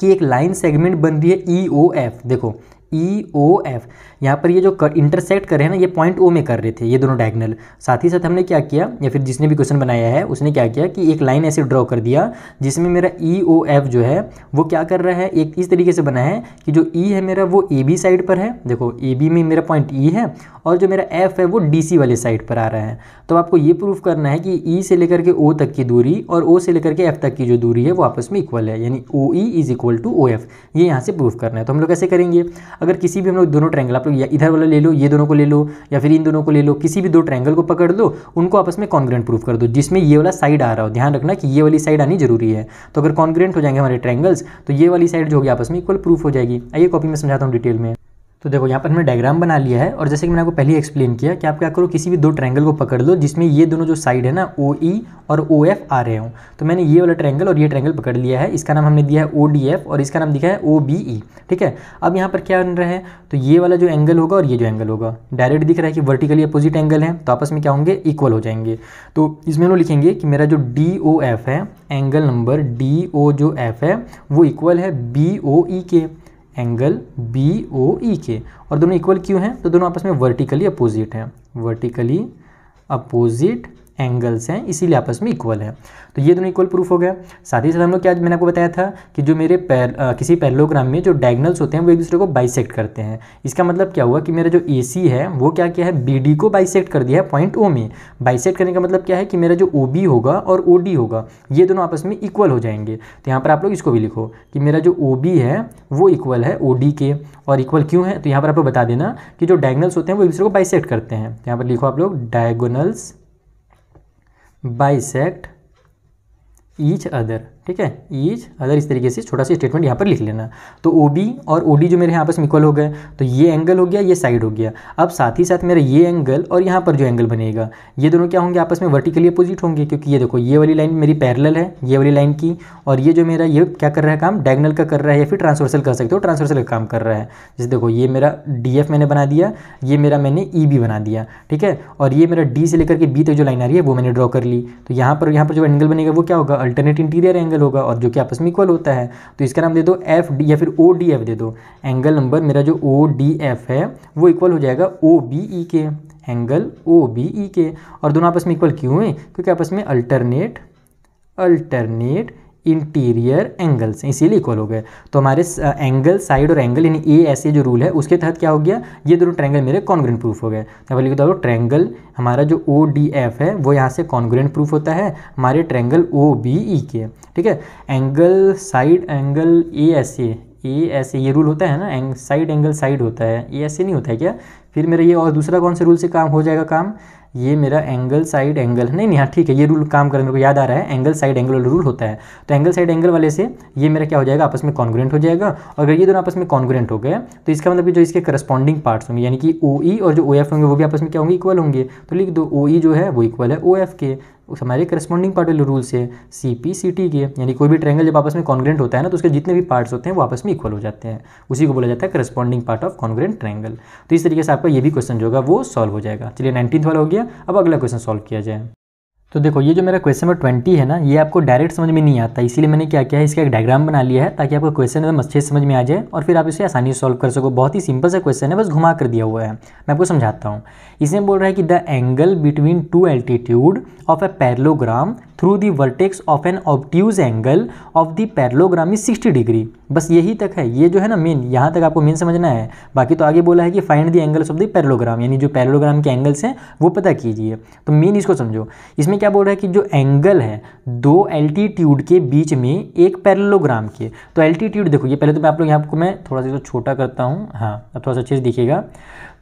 कि एक लाइन सेगमेंट बन रही है ई ओ एफ देखो ई ओ एफ यहाँ पर ये जो कर, इंटरसेक्ट कर रहे हैं ना ये पॉइंट ओ में कर रहे थे ये दोनों डायगनल साथ ही साथ हमने क्या किया या फिर जिसने भी क्वेश्चन बनाया है उसने क्या किया कि एक लाइन ऐसे ड्रॉ कर दिया जिसमें मेरा ई ओ एफ जो है वो क्या कर रहा है एक इस तरीके से बना है कि जो ई e है मेरा वो ए बी साइड पर है देखो ए बी में मेरा पॉइंट ई e है और जो मेरा एफ है वो डी सी वाले साइड पर आ रहा है तो आपको ये प्रूफ करना है कि ई e से लेकर के ओ तक की दूरी और ओ से लेकर के एफ तक की जो दूरी है वो आपस में इक्वल है यानी O E is equal to O F ये यहाँ से प्रूफ करना है तो हम लोग कैसे करेंगे अगर किसी भी हम लोग दोनों ट्रैंगल आप लोग इधर वाला ले लो ये दोनों को ले लो या फिर इन दोनों को ले लो किसी भी दो ट्रैंगल को पकड़ लो उनको आपस में कॉन्ग्रेंट प्रूफ कर दो जिसमें ये वाला साइड आ रहा हो ध्यान रखना कि ये वाली साइड आनी जरूरी है तो अगर कॉन्ग्रेंट हो जाएंगे हमारे ट्रैंगल्स तो ये वाली साइड जो होगी आपस में इक्वल प्रूफ हो जाएगी आइए कॉपी में समझाता हूँ डिटेल में तो देखो यहाँ पर हमने डायग्राम बना लिया है और जैसे कि मैंने आपको पहले एक्सप्लेन किया कि आप क्या करो किसी भी दो ट्रैंगल को पकड़ लो जिसमें ये दोनों जो साइड है ना ओ ई e और ओ एफ आ रहे हो तो मैंने ये वाला ट्रैंगल और ये ट्रैंगल पकड़ लिया है इसका नाम हमने दिया है ओ डी एफ और इसका नाम दिखा है ओ बी ई ठीक है अब यहाँ पर क्या बन रहा है तो ये वाला जो एंगल होगा और ये जो एंगल होगा डायरेक्ट दिख रहा है कि वर्टिकली अपोजिट एंगल है तो आपस में क्या होंगे इक्वल हो जाएंगे तो इसमें हम लिखेंगे कि मेरा जो डी ओ एफ है एंगल नंबर डी ओ जो एफ है वो इक्वल है बी ओ ई के एंगल बी ओ ई के और दोनों इक्वल क्यों हैं तो दोनों आपस में वर्टिकली अपोजिट हैं वर्टिकली अपोजिट एंगल्स हैं इसीलिए आपस में इक्वल है तो ये दोनों इक्वल प्रूफ हो गया साथ ही साथ हम लोग क्या मैंने आपको बताया था कि जो मेरे पैर आ, किसी पैरलोग्राम में जो डायगनल्स होते हैं वो एक दूसरे को बाइसेक्ट करते हैं इसका मतलब क्या हुआ कि मेरा जो ए है वो क्या क्या है बी को बाइसेक्ट कर दिया है पॉइंट ओ में बाइसेक्ट करने का मतलब क्या है कि मेरा जो ओ होगा और ओ होगा ये दोनों आपस में इक्वल हो जाएंगे तो यहाँ पर आप लोग इसको भी लिखो कि मेरा जो ओ है वो इक्वल है ओ के और इक्वल क्यों है तो यहाँ पर आपको बता देना कि जो डायगनल्स होते हैं वो एक दूसरे को बाइसेक्ट करते हैं तो यहाँ पर लिखो आप लोग डायगोनल्स bisect each other ठीक है ईज अदर इस तरीके से छोटा सा स्टेटमेंट यहाँ पर लिख लेना तो ओ बी और ओ डी जो मेरे यहाँ आपस में इक्वल हो गए तो ये एंगल हो गया ये साइड हो गया अब साथ ही साथ मेरा ये एंगल और यहाँ पर जो एंगल बनेगा ये दोनों क्या होंगे आपस में वर्टिकली अपोजिट होंगे क्योंकि ये देखो ये वाली लाइन मेरी पैरल है ये वाली लाइन की और ये जो मेरा ये क्या कर रहा है काम डायगनल का कर रहा है या फिर ट्रांसवर्सल कर सकते हो ट्रांसवर्सल का काम कर रहा है जैसे देखो ये मेरा डी मैंने बना दिया ये मेरा मैंने ई e बी बना दिया ठीक है और ये मेरा डी से लेकर के बी तक जो लाइन आ रही है वो मैंने ड्रॉ कर ली तो यहाँ पर यहाँ पर जो एंगल बनेगा वो क्या होगा अल्टरनेट इंटीरियर एंगल एंगल होगा और जो कि आपस में इक्वल होता है तो इसका नाम दे दो एफ डी या फिर ओ डी एफ दे दो एंगल नंबर मेरा जो ओ डी एफ है वो इक्वल हो जाएगा ओ बी ई के एंगल ओ बी ई के और दोनों आपस में इक्वल क्यों हुए क्योंकि आपस में अल्टरनेट अल्टरनेट इंटीरियर एंगल्स इसीलिए इक्वल हो गए तो हमारे एंगल साइड और एंगल यानी ए ऐसे जो रूल है उसके तहत क्या हो गया ये दोनों ट्रैंगल मेरे कॉन्ग्रेंट प्रूफ हो गए तो लिख दो ट्रैंगल हमारा जो ओ डी एफ है वो यहाँ से कॉन्ग्रेंट प्रूफ होता है हमारे ट्रैंगल ओ बी ई के ठीक है angle side angle A S A A ऐसे ये रूल होता है ना एंग साइड एंगल साइड होता है ए ऐसे नहीं होता है क्या फिर मेरा ये और दूसरा कौन से रूल से काम हो जाएगा काम ये मेरा एंगल साइड एंगल नहीं नहीं हाँ ठीक है ये रूल काम करें मेरे को याद आ रहा है एंगल साइड एंगल रूल होता है तो एंगल साइड एंगल वाले से ये मेरा क्या हो जाएगा आपस में कॉन्ग्रेंट हो जाएगा और अगर ये दोनों आपस में कॉन्ग्रेंट हो गए तो इसका मतलब कि जो इसके करस्पॉन्डिंग पार्ट्स होंगे यानी कि ओ e और जो ओ होंगे वो भी आपस में क्या होंगे इक्वल होंगे तो लिख दो ओ e जो है वो इक्वल है ओ के हमारे करस्पॉन्डिंग पार्ट वाले रूल से सी पी सी टी के यानी कोई भी ट्रैंगल जब आपस में कॉन्ग्रेंट होता है ना तो उसके जितने भी पार्ट्स होते हैं वो आपस में इक्वल हो जाते हैं उसी को बोला जाता है corresponding part of congruent triangle तो इस तरीके से आपका ये भी क्वेश्चन जो होगा वो सॉल्व हो जाएगा चलिए नाइनटीन वाला हो गया अब अगला क्वेश्चन सॉल्व किया जाए तो देखो ये जो मेरा क्वेश्चन नंबर ट्वेंटी है ना ये आपको डायरेक्ट समझ में नहीं आता इसीलिए मैंने क्या किया है इसका एक डायग्राम बना लिया है ताकि आपको क्वेश्चन एकदम अच्छे से समझ में आ जाए और फिर आप इसे आसानी से सॉल्व कर सको बहुत ही सिंपल सा क्वेश्चन है बस घुमा कर दिया हुआ है मैं आपको समझाता हूँ इसमें बोल रहा है कि the angle between two altitude of a parallelogram through the vertex of an obtuse angle of the parallelogram is sixty degree बस यही तक है ये जो है ना मेन यहाँ तक आपको मेन समझना है बाकी तो आगे बोला है कि find the angles of the parallelogram यानी जो पैरलोग्राम के एंगल्स हैं वो पता कीजिए तो मेन इसको समझो इसमें क्या बोल रहा है कि जो एंगल है दो एल्टीट्यूड के बीच में एक पैरलोग्राम के तो एल्टीट्यूड देखो ये पहले तो मैं आप लोग यहाँ को मैं थोड़ा सा छोटा करता हूँ हाँ थोड़ा सा अच्छे से दिखेगा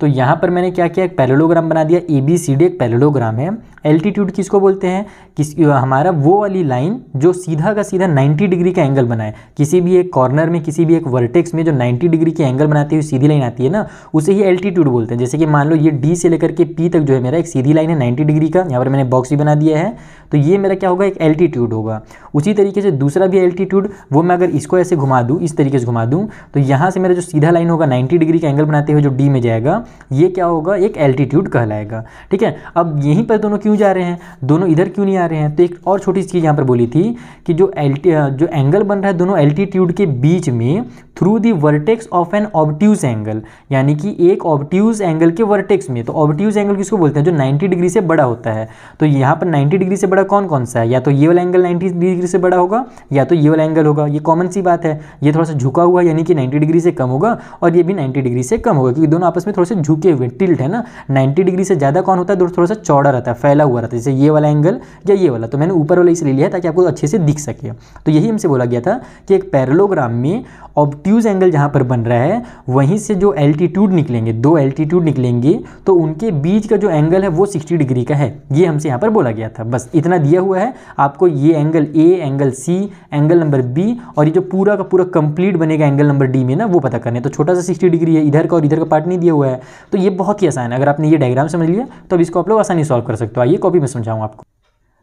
तो यहाँ पर मैंने क्या किया एक पैरेलोग्राम बना दिया ए बी सी डी एक पैरेलोग्राम है एल्टीट्यूड किसको बोलते हैं किस हमारा वो वाली लाइन जो सीधा का सीधा 90 डिग्री का एंगल बनाए किसी भी एक कॉर्नर में किसी भी एक वर्टेक्स में जो 90 डिग्री की एंगल बनाती है सीधी लाइन आती है ना उसे ही एल्टीट्यूड बोलते हैं जैसे कि मान लो ये डी से लेकर के पी तक जो है मेरा एक सीधी लाइन है नाइन्टी डिग्री का यहाँ पर मैंने बॉक्स भी बना दिया है तो ये मेरा क्या होगा एक एल्टीट्यूड होगा उसी तरीके से दूसरा भी एल्टीट्यूड वो मैं अगर इसको ऐसे घुमा दूँ इस तरीके से घुमा दूँ तो यहाँ से मेरा जो सीधा लाइन होगा नाइन्टी डिग्री का एंगल बनाते हुए जो डी में जाएगा ये क्या होगा एक एल्टीट्यूड कहलाएगा ठीक है अब यहीं पर दोनों क्यों जा रहे हैं दोनों इधर क्यों नहीं आ रहे हैं तो एक और छोटी चीज़ यहाँ पर बोली थी कि जो एल्टी जो एंगल बन रहा है दोनों एल्टीट्यूड के बीच में through the vertex of an obtuse angle यानी कि एक ऑब्ट्यूज एंगल के वर्टेक्स में तो ऑब्ट्यूज एंगल किसको बोलते हैं जो 90 डिग्री से बड़ा होता है तो यहाँ पर 90 डिग्री से बड़ा कौन कौन सा है या तो ये वाला एंगल 90 डिग्री से बड़ा होगा या तो ये वाला एंगल होगा ये कॉमन सी बात है ये थोड़ा सा झुका हुआ यानी कि नाइन्टी डिग्री से कम होगा और ये भी नाइन्टी डिग्री से कम होगा क्योंकि दोनों आपस में थोड़े से झुके हुए टिल्ट है ना 90 डिग्री से ज़्यादा कौन होता है दोस्तों थोड़ा सा चौड़ा रहता है फैला हुआ रहता है जैसे ये वाला एंगल या ये वाला तो मैंने ऊपर वाला इसलिए लिया ताकि आपको अच्छे से दिख सके तो यही हमसे बोला गया था कि एक पैरलोग्राम में ऑब्ट्यूज एंगल जहाँ पर बन रहा है वहीं से जो एल्टीट्यूड निकलेंगे दो एल्टीट्यूड निकलेंगे तो उनके बीच का जो एंगल है वो सिक्सटी डिग्री का है ये हमसे यहाँ पर बोला गया था बस इतना दिया हुआ है आपको ये angle A angle C angle number B और ये जो पूरा का पूरा कंप्लीट बनेगा एंगल नंबर डी में ना वो पता करने तो छोटा सा सिक्सटी डिग्री है इधर का और इधर का पार्ट नहीं दिया हुआ है तो ये बहुत ही आसान है अगर आपने ये डायग्राम समझ लिया तो अब इसको आप लोग आसानी सॉल्व कर सकते हो आइए कॉपी में समझाऊँ आपको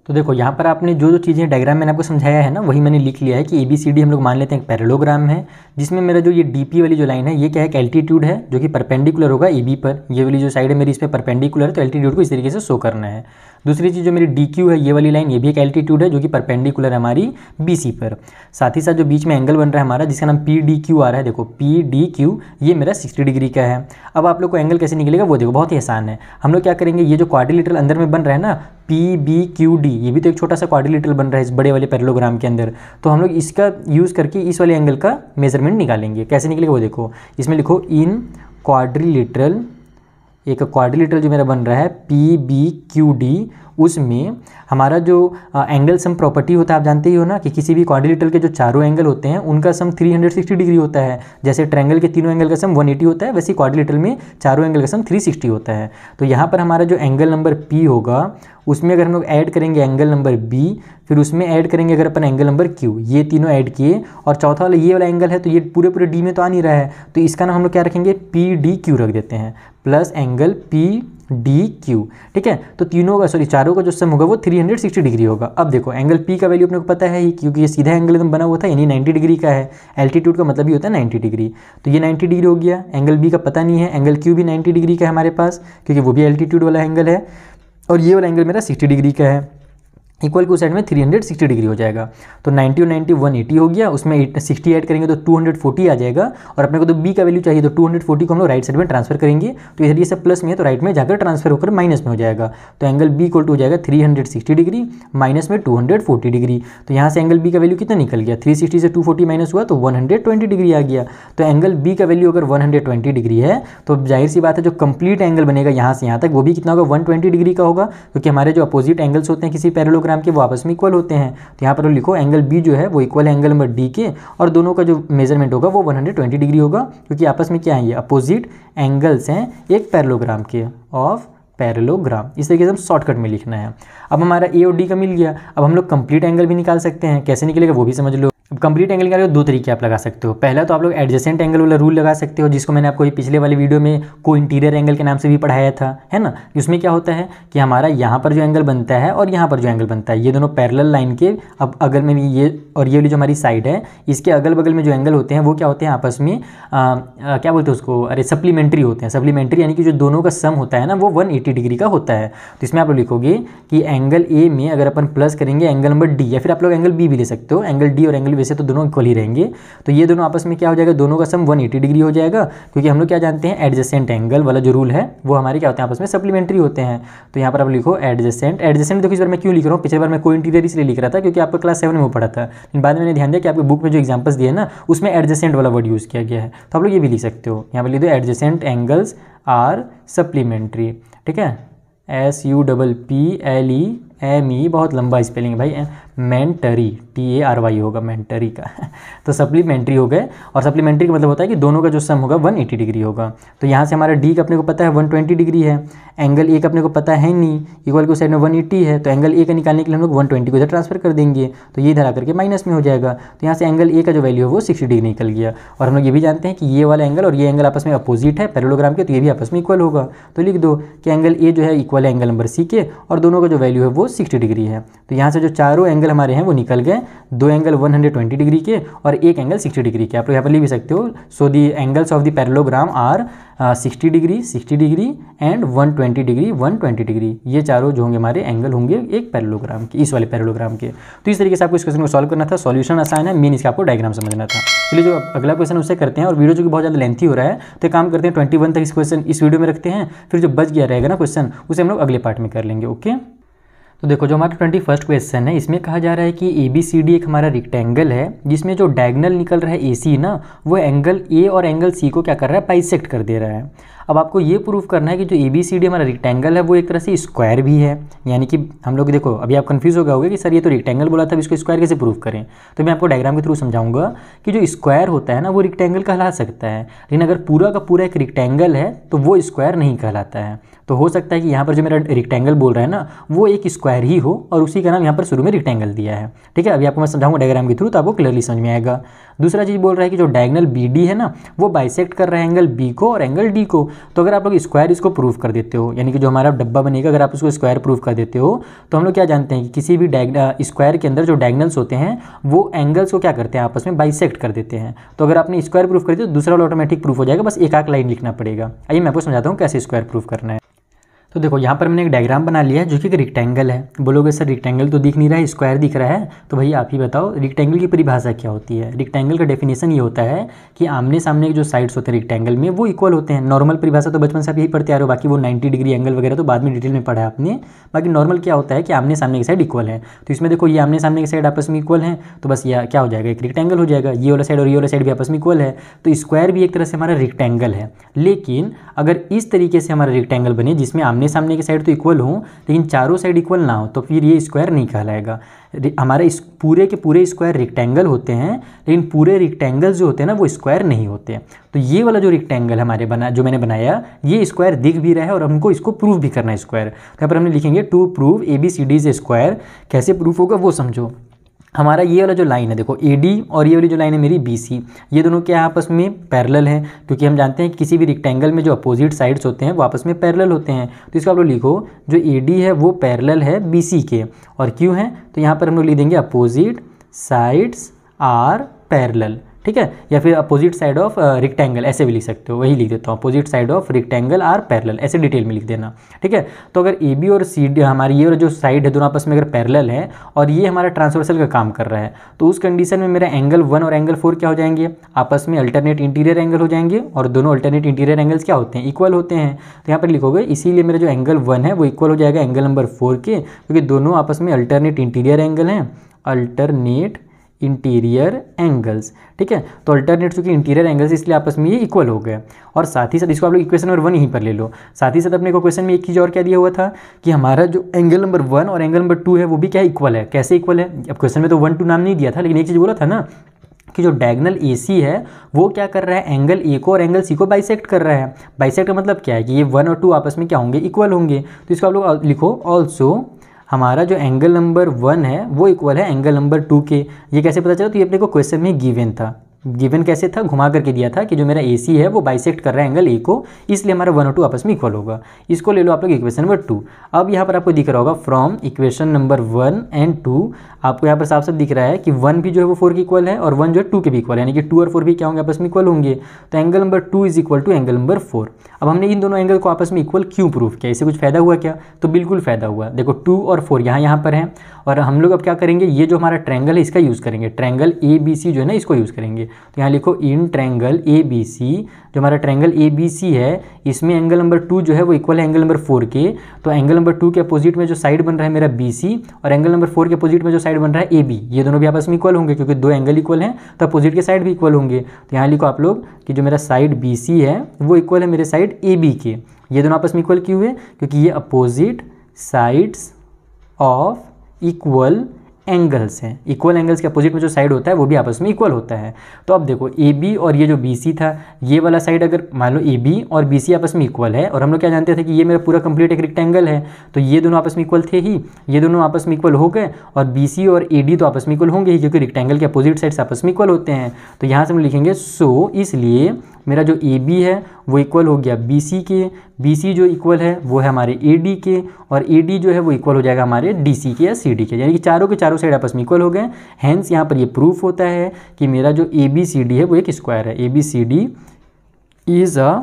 तो देखो यहाँ पर आपने जो जो चीज़ें डायग्राम मैंने आपको समझाया है ना वही मैंने लिख लिया है कि ए बी सी डी हम लोग मान लेते हैं एक पैरेलोग्राम है जिसमें मेरा जो ये डी पी वाली जो लाइन है ये क्या है एक एल्टीट्यूड है जो कि परपेंडिकुलर होगा ए बी पर ये वाली जो साइड है मेरी इस पर परपेंडिकुलर है तो एल्टीट्यूड को इस तरीके से शो करना है दूसरी चीज़ जो मेरी डी क्यू है ये वाली लाइन ये भी एक एल्टीट्यूड है जो कि परपेंडिकुलर है हमारी बी सी पर साथ ही साथ जो बीच में एंगल बन रहा है हमारा जिसका नाम पी डी क्यू आ रहा है देखो पी डी क्यू ये मेरा सिक्सटी डिग्री का है अब आप लोग को एंगल कैसे निकलेगा वो देखो बहुत ही आसान है हम लोग क्या करेंगे ये जो क्वाड्रिलेटरल अंदर में बन रहा है ना पी बी क्यू डी ये भी तो एक छोटा सा क्वाड्रिलेटरल बन रहा है इस बड़े वाले पैरलोग्राम के अंदर तो हम लोग इसका यूज़ करके इस वाले एंगल का मेजरमेंट निकालेंगे कैसे निकलेगा वो देखो इसमें लिखो इन क्वाड्रिलेटरल एक क्वाड्रिलेटरल जो मेरा बन रहा है पी बी क्यू डी उसमें हमारा जो एंगल सम प्रॉपर्टी होता है आप जानते ही हो ना कि किसी भी क्वाड्रिलेटरल के जो चारों एंगल होते हैं उनका सम 360 डिग्री होता है जैसे ट्रायंगल के तीनों एंगल का सम 180 होता है वैसे क्वाड्रिलेटरल में चारों एंगल का सम 360 होता है तो यहाँ पर हमारा जो एंगल नंबर पी होगा उसमें अगर हम लोग ऐड करेंगे एंगल नंबर बी फिर उसमें ऐड करेंगे अगर अपन एंगल नंबर क्यू ये तीनों ऐड किए और चौथा वाला ये वाला एंगल है तो ये पूरे पूरे डी में तो आ नहीं रहा है तो इसका नाम हम लोग क्या रखेंगे पी डी क्यू रख देते हैं plus angle P D Q ठीक है तो तीनों का सॉरी चारों का जो सम होगा वो 360 डिग्री होगा अब देखो एंगल पी का वैल्यू अपने को पता है ही क्योंकि ये सीधा एंगल एकदम बना हुआ था यानी 90 डिग्री का है एल्टीट्यूड का मतलब ही होता है 90 डिग्री तो ये 90 डिग्री हो गया एंगल बी का पता नहीं है एंगल क्यू भी नाइन्टी डिग्री का है हमारे पास क्योंकि वो भी एल्टीट्यूड वाला एंगल है और ये वाला एंगल मेरा सिक्सटी डिग्री का है इक्वल के उस साइड में 360 डिग्री हो जाएगा तो 90 और 90 180 हो गया उसमें 60 ऐड करेंगे तो 240 आ जाएगा और अपने को तो बी का वैल्यू चाहिए तो 240 को हम लोग राइट साइड में ट्रांसफर करेंगे तो इधर ये सब प्लस में है तो राइट में जाकर ट्रांसफर होकर माइनस में हो जाएगा तो एंगल बी इक्वल टू हो जाएगा 360 डिग्री माइनस में 240 डिग्री तो यहाँ से एंगल बी का वैल्यू कितना निकल गया थ्री से टू माइनस हुआ तो वन डिग्री आ गया तो एंगल बी का वैल्यू अगर वन डिग्री है तो जाहिर सी बात है जो कंप्लीट एंगल बनेगा यहाँ से यहाँ तक वो भी कितना होगा वन डिग्री का होगा क्योंकि हमारे जो अपोजिट एंगल्स होते हैं किसी पैरलो किलोग्राम के वो आपस में इक्वल होते हैं तो यहाँ पर तो लिखो एंगल बी जो है वो इक्वल है एंगल नंबर डी के और दोनों का जो मेजरमेंट होगा वो 120 डिग्री होगा क्योंकि आपस में क्या है ये अपोजिट एंगल्स हैं एक पैरलोग्राम के ऑफ पैरलोग्राम इस तरीके से हम शॉर्टकट में लिखना है अब हमारा ए और डी का मिल गया अब हम लोग कंप्लीट एंगल भी निकाल सकते हैं कैसे निकलेगा वो भी समझ लो अब कंप्लीट एंगल क्या दो तरीके आप लगा सकते हो पहला तो आप लोग एडजेसेंट एंगल वाला रूल लगा सकते हो जिसको मैंने आपको ये पिछले वाले वीडियो में को इंटीरियर एंगल के नाम से भी पढ़ाया था है ना उसमें क्या होता है कि हमारा यहाँ पर जो एंगल बनता है और यहाँ पर जो एंगल बनता है ये दोनों पैरल लाइन के अब अगल में ये और ये वाली जो हमारी साइड है इसके अगल बगल में जो एंगल होते हैं वो क्या होते हैं आपस में आ, आ, क्या बोलते हैं उसको अरे सप्लीमेंट्री होते हैं सप्लीमेंट्री यानी कि जो दोनों का सम होता है ना वो वन डिग्री का होता है तो इसमें आप लिखोगे कि एंगल ए में अगर अपन प्लस करेंगे एंगल नंबर डी या फिर आप लोग एंगल बी भी ले सकते हो एंगल डी और एंगल वैसे तो दोनों इक्वल ही रहेंगे तो ये दोनों आपस में क्या हो जाएगा दोनों का सम 180 डिग्री हो जाएगा क्योंकि हम लोग क्या जानते हैं एडजस्टेंट एंगल वाला जो रूल है वो हमारे क्या होते हैं आपस में सप्लीमेंट्री होते हैं तो यहाँ पर आप लिखो एडजस्टेंट एडजस्टेंट देखो इस बार मैं क्यों लिख रहा हूँ पिछले बार मैं को इंटीरियर इसलिए लिख रहा था क्योंकि आपका क्लास सेवन में वो पढ़ा था लेकिन बाद में मैंने ध्यान दिया कि आपके बुक में जो एग्जाम्पल्स दिए ना उसमें एडजस्टेंट वाला वर्ड यूज़ किया गया है तो आप लोग ये भी लिख सकते हो यहाँ पर लिख दो एडजस्टेंट एंगल्स आर सप्लीमेंट्री ठीक है S U double P L E M E बहुत लंबा स्पेलिंग है भाई mentary T A R Y होगा मैंटरी का [laughs] तो सप्लीमेंट्री हो गए और सप्लीमेंट्री का मतलब होता है कि दोनों का जो सम होगा 180 डिग्री होगा तो यहाँ से हमारा डी का अपने को पता है 120 डिग्री है एंगल ए का अपने को पता है नहीं इक्वल के साइड में 180 है तो एंगल ए का निकालने के लिए हम लोग ट्वेंटी को इधर ट्रांसफर कर देंगे तो ये इधर आकर के माइनस में हो जाएगा तो यहाँ से एंगल ए का जो वैल्यू है वो सिक्सटी डिग्री निकल गया और हम लोग ये भी जानते हैं कि ये वाला एंगल और ये एंगल आपस में अपोजिट है पैरोग्राम के तो ये भी आपस में इक्वल होगा तो लिख दो कि एंगल ए जो है इक्वल है एंगल नंबर सी के और दोनों का जो वैल्यू है वो सिक्सटी डिग्री है तो यहाँ से जो चारों एंगल एंगल हमारे हैं वो निकल गए दो एंगल 120 डिग्री के और एक एंगल 60 डिग्री के आप लोग यहाँ पर लिख भी सकते हो so the angles of the parallelogram are 60 degree 60 degree and 120 degree 120 degree ये चारों जो होंगे हमारे एंगल होंगे एक पैरलोग्राम के इस वाले पैरलोग्राम के तो इस तरीके से आपको इस क्वेश्चन को सॉल्व करना था सॉल्यूशन आसान है मीन इसका आपको डायग्राम समझना था चलिए जो अगला क्वेश्चन उसे करते हैं और वीडियो जो कि बहुत ज़्यादा लेंथी हो रहा है तो काम करते हैं ट्वेंटी तक इस क्वेश्चन इस वीडियो में रखते हैं फिर जो बच गया रहेगा ना क्वेश्चन उसे हम लोग अगले पार्ट में कर लेंगे ओके तो देखो जो हमारा ट्वेंटी फर्स्ट क्वेश्चन है इसमें कहा जा रहा है कि ए बी सी डी एक हमारा रिक्टेंगल है जिसमें जो डायगनल निकल रहा है ए सी ना वो एंगल ए और एंगल सी को क्या कर रहा है पाइसेक्ट कर दे रहा है अब आपको ये प्रूफ करना है कि जो ए बी सी डी हमारा रिक्टेंगल है वो एक तरह से स्क्वायर भी है यानी कि हम लोग देखो अभी आप कन्फ्यूज़ हो गए होगे कि सर ये तो रिक्टेंगल बोला था अब इसको स्क्वायर कैसे प्रूफ करें तो मैं आपको डायग्राम के थ्रू समझाऊंगा कि जो स्क्वायर होता है ना वो रिक्टेंगल कहला सकता है लेकिन अगर पूरा का पूरा एक रिक्टेंगल है तो वो स्क्वायर नहीं कहलाता है तो हो सकता है कि यहाँ पर जो मेरा रिक्टेंगल बोल रहा है ना वो एक स्क्वायर ही हो और उसी का नाम यहाँ पर शुरू में रिक्टेंगल दिया है ठीक है अभी आपको मैं समझाऊंगा डायग्राम के थ्रू तो आपको क्लियरली समझ में आएगा दूसरा चीज़ बोल रहा है कि जो डायगनल बी है ना वो बाइसेक्ट कर रहा है एंगल बी को और एंगल डी को तो अगर आप लोग स्क्वायर इसको प्रूफ कर देते हो यानी कि जो हमारा डब्बा बनेगा अगर आप उसको स्क्वायर प्रूफ कर देते हो तो हम लोग क्या जानते हैं कि किसी भी स्क्वायर के अंदर जो डायगनल्स होते हैं वो एंगल्स को क्या करते हैं आपस में बाइसेक्ट कर देते हैं तो अगर आपने स्क्वायर प्रूफ कर दिया तो दूसरा ऑटोमेटिक प्रूफ हो जाएगा बस एक आक लाइन लिखना पड़ेगा आइए मैं आपको समझाता हूँ कैसे स्क्वायर प्रूफ करना है तो देखो यहाँ पर मैंने एक डायग्राम बना लिया है जो कि एक रिक्टेंगल है बोलोगे सर रिक्टेंगल तो दिख नहीं रहा है स्क्वायर दिख रहा है तो भाई आप ही बताओ रिक्टेंगल की परिभाषा क्या होती है रिक्टेंगल का डेफिनेशन ये होता है कि आमने सामने के जो साइड्स होते हैं रिक्टेंगल में वो इक्वल होते हैं नॉर्मल परिभाषा तो बचपन से आप यही पढ़ते आ रहे हो बाकी वो नाइन्टी डिग्री एंगल वगैरह तो बाद में डिटेल में पढ़ा आपने बाकी नॉर्मल क्या होता है कि आमने सामने की साइड इक्वल है तो इसमें देखो ये आमने सामने की साइड आपस में इक्वल है तो बस यह क्या हो जाएगा एक रिक्टेंगल हो जाएगा ये वाला साइड और ये वाला साइड भी आपस में इक्वल है तो स्क्वायर भी एक तरह से हमारा रिक्टेंगल है लेकिन अगर इस तरीके से हमारा रिक्टेंगल बने जिसमें आमने सामने की साइड तो इक्वल हो लेकिन चारों साइड इक्वल ना हो तो फिर ये स्क्वायर नहीं कहलाएगा हमारे इस पूरे के पूरे स्क्वायर रिक्टेंगल होते हैं लेकिन पूरे रिक्टेंगल जो होते हैं ना वो स्क्वायर नहीं होते तो ये वाला जो रिक्टेंगल हमारे बना जो मैंने बनाया ये स्क्वायर दिख भी रहा है और हमको इसको प्रूफ भी करना है स्क्वायर तो यहाँ पर हमने लिखेंगे to proof A B C D is square कैसे प्रूफ होगा वो समझो हमारा ये वाला जो लाइन है देखो ए और ये वाली जो लाइन है मेरी बी ये दोनों क्या आपस में पैरल हैं क्योंकि हम जानते हैं कि किसी भी रिक्टेंगल में जो अपोजिट साइड्स होते हैं वो आपस में पैरल होते हैं तो इसका आप लोग लिखो जो ए है वो पैरल है बी के और क्यों है तो यहाँ पर हम लोग लिख देंगे अपोजिट साइड्स आर पैरल ठीक है या फिर अपोजिट साइड ऑफ रिक्टेंगल ऐसे भी लिख सकते हो वही लिख देता हूँ opposite side of rectangle are parallel ऐसे डिटेल में लिख देना ठीक है तो अगर ए बी और सी डी हमारी ये और जो साइड है दोनों आपस में अगर पैरल है और ये हमारा ट्रांसवर्सल का काम कर रहा है तो उस कंडीशन में मेरा एंगल वन और एंगल फोर क्या हो जाएंगे आपस में अल्टरनेट इंटीरियर एंगल हो जाएंगे और दोनों अल्टरनेट इंटीरियर एंगल्स क्या होते हैं इक्वल होते हैं तो यहाँ पर लिखोगे इसीलिए मेरा जो एंगल वन है वो इक्वल हो जाएगा एंगल नंबर फोर के क्योंकि दोनों आपस में अल्टरनेट इंटीरियर एंगल हैं अल्टरनेट इंटीरियर एंगल्स ठीक है तो अल्टरनेट चूँकि इंटीरियर एंगल्स इसलिए आपस में ये इक्वल हो गए और साथ ही साथ इसको आप लोग इक्वेशन नंबर वन यहीं पर ले लो साथ ही साथ अपने को क्वेश्चन में एक चीज़ और क्या दिया हुआ था कि हमारा जो एंगल नंबर वन और एंगल नंबर टू है वो भी क्या इक्वल है कैसे इक्वल है अब क्वेश्चन में तो वन टू नाम नहीं दिया था लेकिन एक चीज़ बोला था ना कि जो डायगनल ए सी है वो क्या कर रहा है एंगल ए को और एंगल सी को बाइसेक्ट कर रहा है बाइसेक्ट का मतलब क्या है कि ये वन और टू आपस में क्या होंगे इक्वल होंगे तो इसको आप लोग लिखो ऑल्सो हमारा जो एंगल नंबर वन है वो इक्वल है एंगल नंबर टू के ये कैसे पता चला तो ये अपने को क्वेश्चन में गिवन था गिवन कैसे था घुमा करके दिया था कि जो मेरा ए है वो बाइसेक्ट कर रहा है एंगल ए को इसलिए हमारा वन और टू आपस में इक्वल होगा इसको ले लो आप लोग इक्वेशन नंबर टू अब यहाँ पर आपको दिख रहा होगा from equation number one and two आपको यहाँ पर साफ साफ दिख रहा है कि वन भी जो है वो फोर के इक्वल है और वन जो है टू के भी इक्वल है यानी कि टू और फोर भी क्या होंगे आपस में इक्वल होंगे तो angle number two is equal to angle number four अब हमने इन दोनों एंगल को आपस में इक्वल क्यों प्रूफ किया इससे कुछ फायदा हुआ क्या तो बिल्कुल फायदा हुआ देखो टू और फोर यहाँ यहाँ पर है और हम लोग अब क्या करेंगे ये जो हमारा ट्रैंगल है इसका यूज़ करेंगे ट्रैंगल ए बी सी जो है ना इसको यूज़ करेंगे तो यहाँ लिखो इन ट्रैंगल ए बी सी जो हमारा ट्रैंगल ए बी सी है इसमें एंगल नंबर टू जो है वो इक्वल है एंगल नंबर फोर के तो एंगल नंबर टू के अपोजिट में जो साइड बन रहा है मेरा बी सी और एंगल नंबर फोर के अपोजिट में जो साइड बन रहा है ए बी ये दोनों भी आपस में इक्वल होंगे क्योंकि दो एंगल इक्वल हैं तो अपोजिट के साइड भी इक्वल होंगे तो यहाँ लिखो आप लोग कि जो मेरा साइड बी सी है वो इक्वल है मेरे साइड ए बी के ये दोनों आपस में इक्वल क्यों हुए क्योंकि ये opposite sides of equal angles हैं इक्वल एंगल्स के अपोजिट में जो साइड होता है वो भी आपस में इक्वल होता है तो अब देखो ए बी और ये जो बी सी था ये वाला साइड अगर मान लो ए बी और बी सी आपस में इक्वल है और हम लोग क्या जानते थे कि ये मेरा पूरा कंप्लीट एक रेक्टेंगल है तो ये दोनों आपस में इक्वल थे ही ये दोनों आपस में इक्वल हो गए और बी सी और ए डी तो आपस में इक्वल होंगे ही क्योंकि रिक्टेंगल के अपोजिट साइड्स आपस में इक्वल होते हैं तो यहाँ से हम लिखेंगे सो इसलिए मेरा जो ए बी है वो इक्वल हो गया बी सी के बी सी जो इक्वल है वो है हमारे ए डी के और ए डी जो है वो इक्वल हो जाएगा हमारे डी सी के या सी डी के यानी कि चारों के चारों साइड आपस में इक्वल हो गए हैंस यहाँ पर ये प्रूफ होता है कि मेरा जो ए बी सी डी है वो एक स्क्वायर है A B C D is a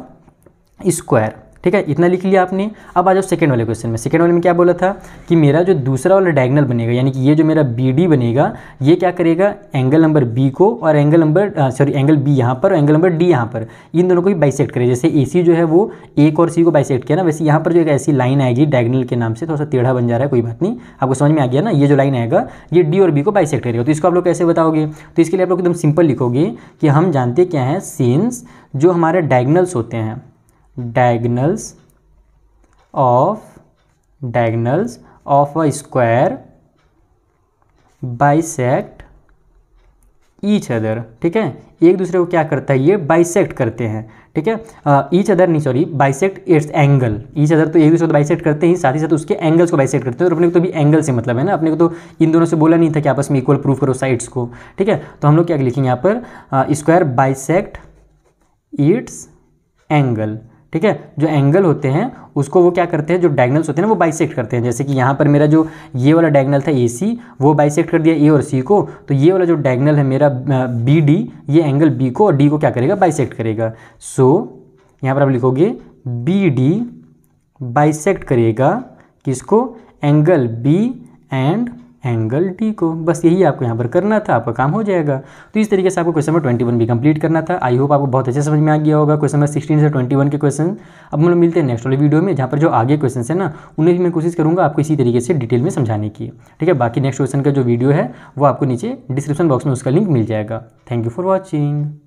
square ठीक है इतना लिख लिया आपने अब आ जाओ सेकेंड वाले क्वेश्चन में सेकेंड वाले में क्या बोला था कि मेरा जो दूसरा वाला डायगनल बनेगा यानी कि ये जो मेरा बी बनेगा ये क्या करेगा एंगल नंबर बी को और angle number sorry angle B यहाँ पर और एंगल नंबर डी यहाँ पर इन दोनों को ही बाइसेट करे जैसे ए जो है वो एक और सी को बाइसेट किया ना वैसे यहाँ पर जो एक ऐसी लाइन आएगी डायगनल के नाम से थोड़ा सा टेढ़ा बन जा रहा है कोई बात नहीं आपको समझ में आ गया ना ये जो लाइन आएगा ये डी और बी को बाइसेक्ट करेगा तो इसको आप लोग कैसे बताओगे तो इसके लिए आप लोग एकदम सिंपल लिखोगे कि हम जानते क्या है सेंस जो हमारे डायगनल्स होते हैं diagonals of diagonals of a square bisect each other ठीक है एक दूसरे को क्या करता है ये बाइसेक्ट करते हैं ठीक है ईच अदर नहीं sorry bisect its angle each other तो एक दूसरे को बाइसेक्ट तो करते हैं साथ ही साथ उसके एंगल्स को बाइसेक्ट करते हैं और अपने को तो भी एंगल से मतलब है ना अपने को तो इन दोनों से बोला नहीं था कि आपस में इक्वल प्रूफ करो साइड्स को ठीक है तो हम लोग क्या लिखेंगे यहाँ पर स्क्वायर बाइसेक्ट इट्स एंगल ठीक है जो एंगल होते हैं उसको वो क्या करते हैं जो डायगनल्स होते हैं ना वो बाइसेक्ट करते हैं जैसे कि यहाँ पर मेरा जो ये वाला डायगनल था ए सी वो बाइसेक्ट कर दिया ए और सी को तो ये वाला जो डायगनल है मेरा बी डी ये एंगल बी को और डी को क्या करेगा बाइसेक्ट करेगा सो so, यहाँ पर आप लिखोगे बी डी बाइसेक्ट करेगा किसको angle B and angle T को बस यही आपको यहाँ पर करना था आपका काम हो जाएगा तो इस तरीके से आपको क्वेश्चन नंबर ट्वेंटी वन भी कंप्लीट करना था आई होप आपको बहुत अच्छे समझ में आ गया होगा क्वेश्चन नंबर सिक्सटीन से ट्वेंटी वन के क्वेश्चन अब हम लोग मिलते हैं नेक्स्ट वाले वीडियो में जहाँ पर जो आगे क्वेश्चन है ना उन्हें भी मैं कोशिश करूँगा आपको इसी तरीके से डिटेल में समझाने की ठीक है बाकी नेक्स्ट क्वेश्चन का जो वीडियो है वो आपको नीचे डिस्क्रिप्शन बॉक्स में उसका लिंक मिल जाएगा थैंक यू फॉर वॉचिंग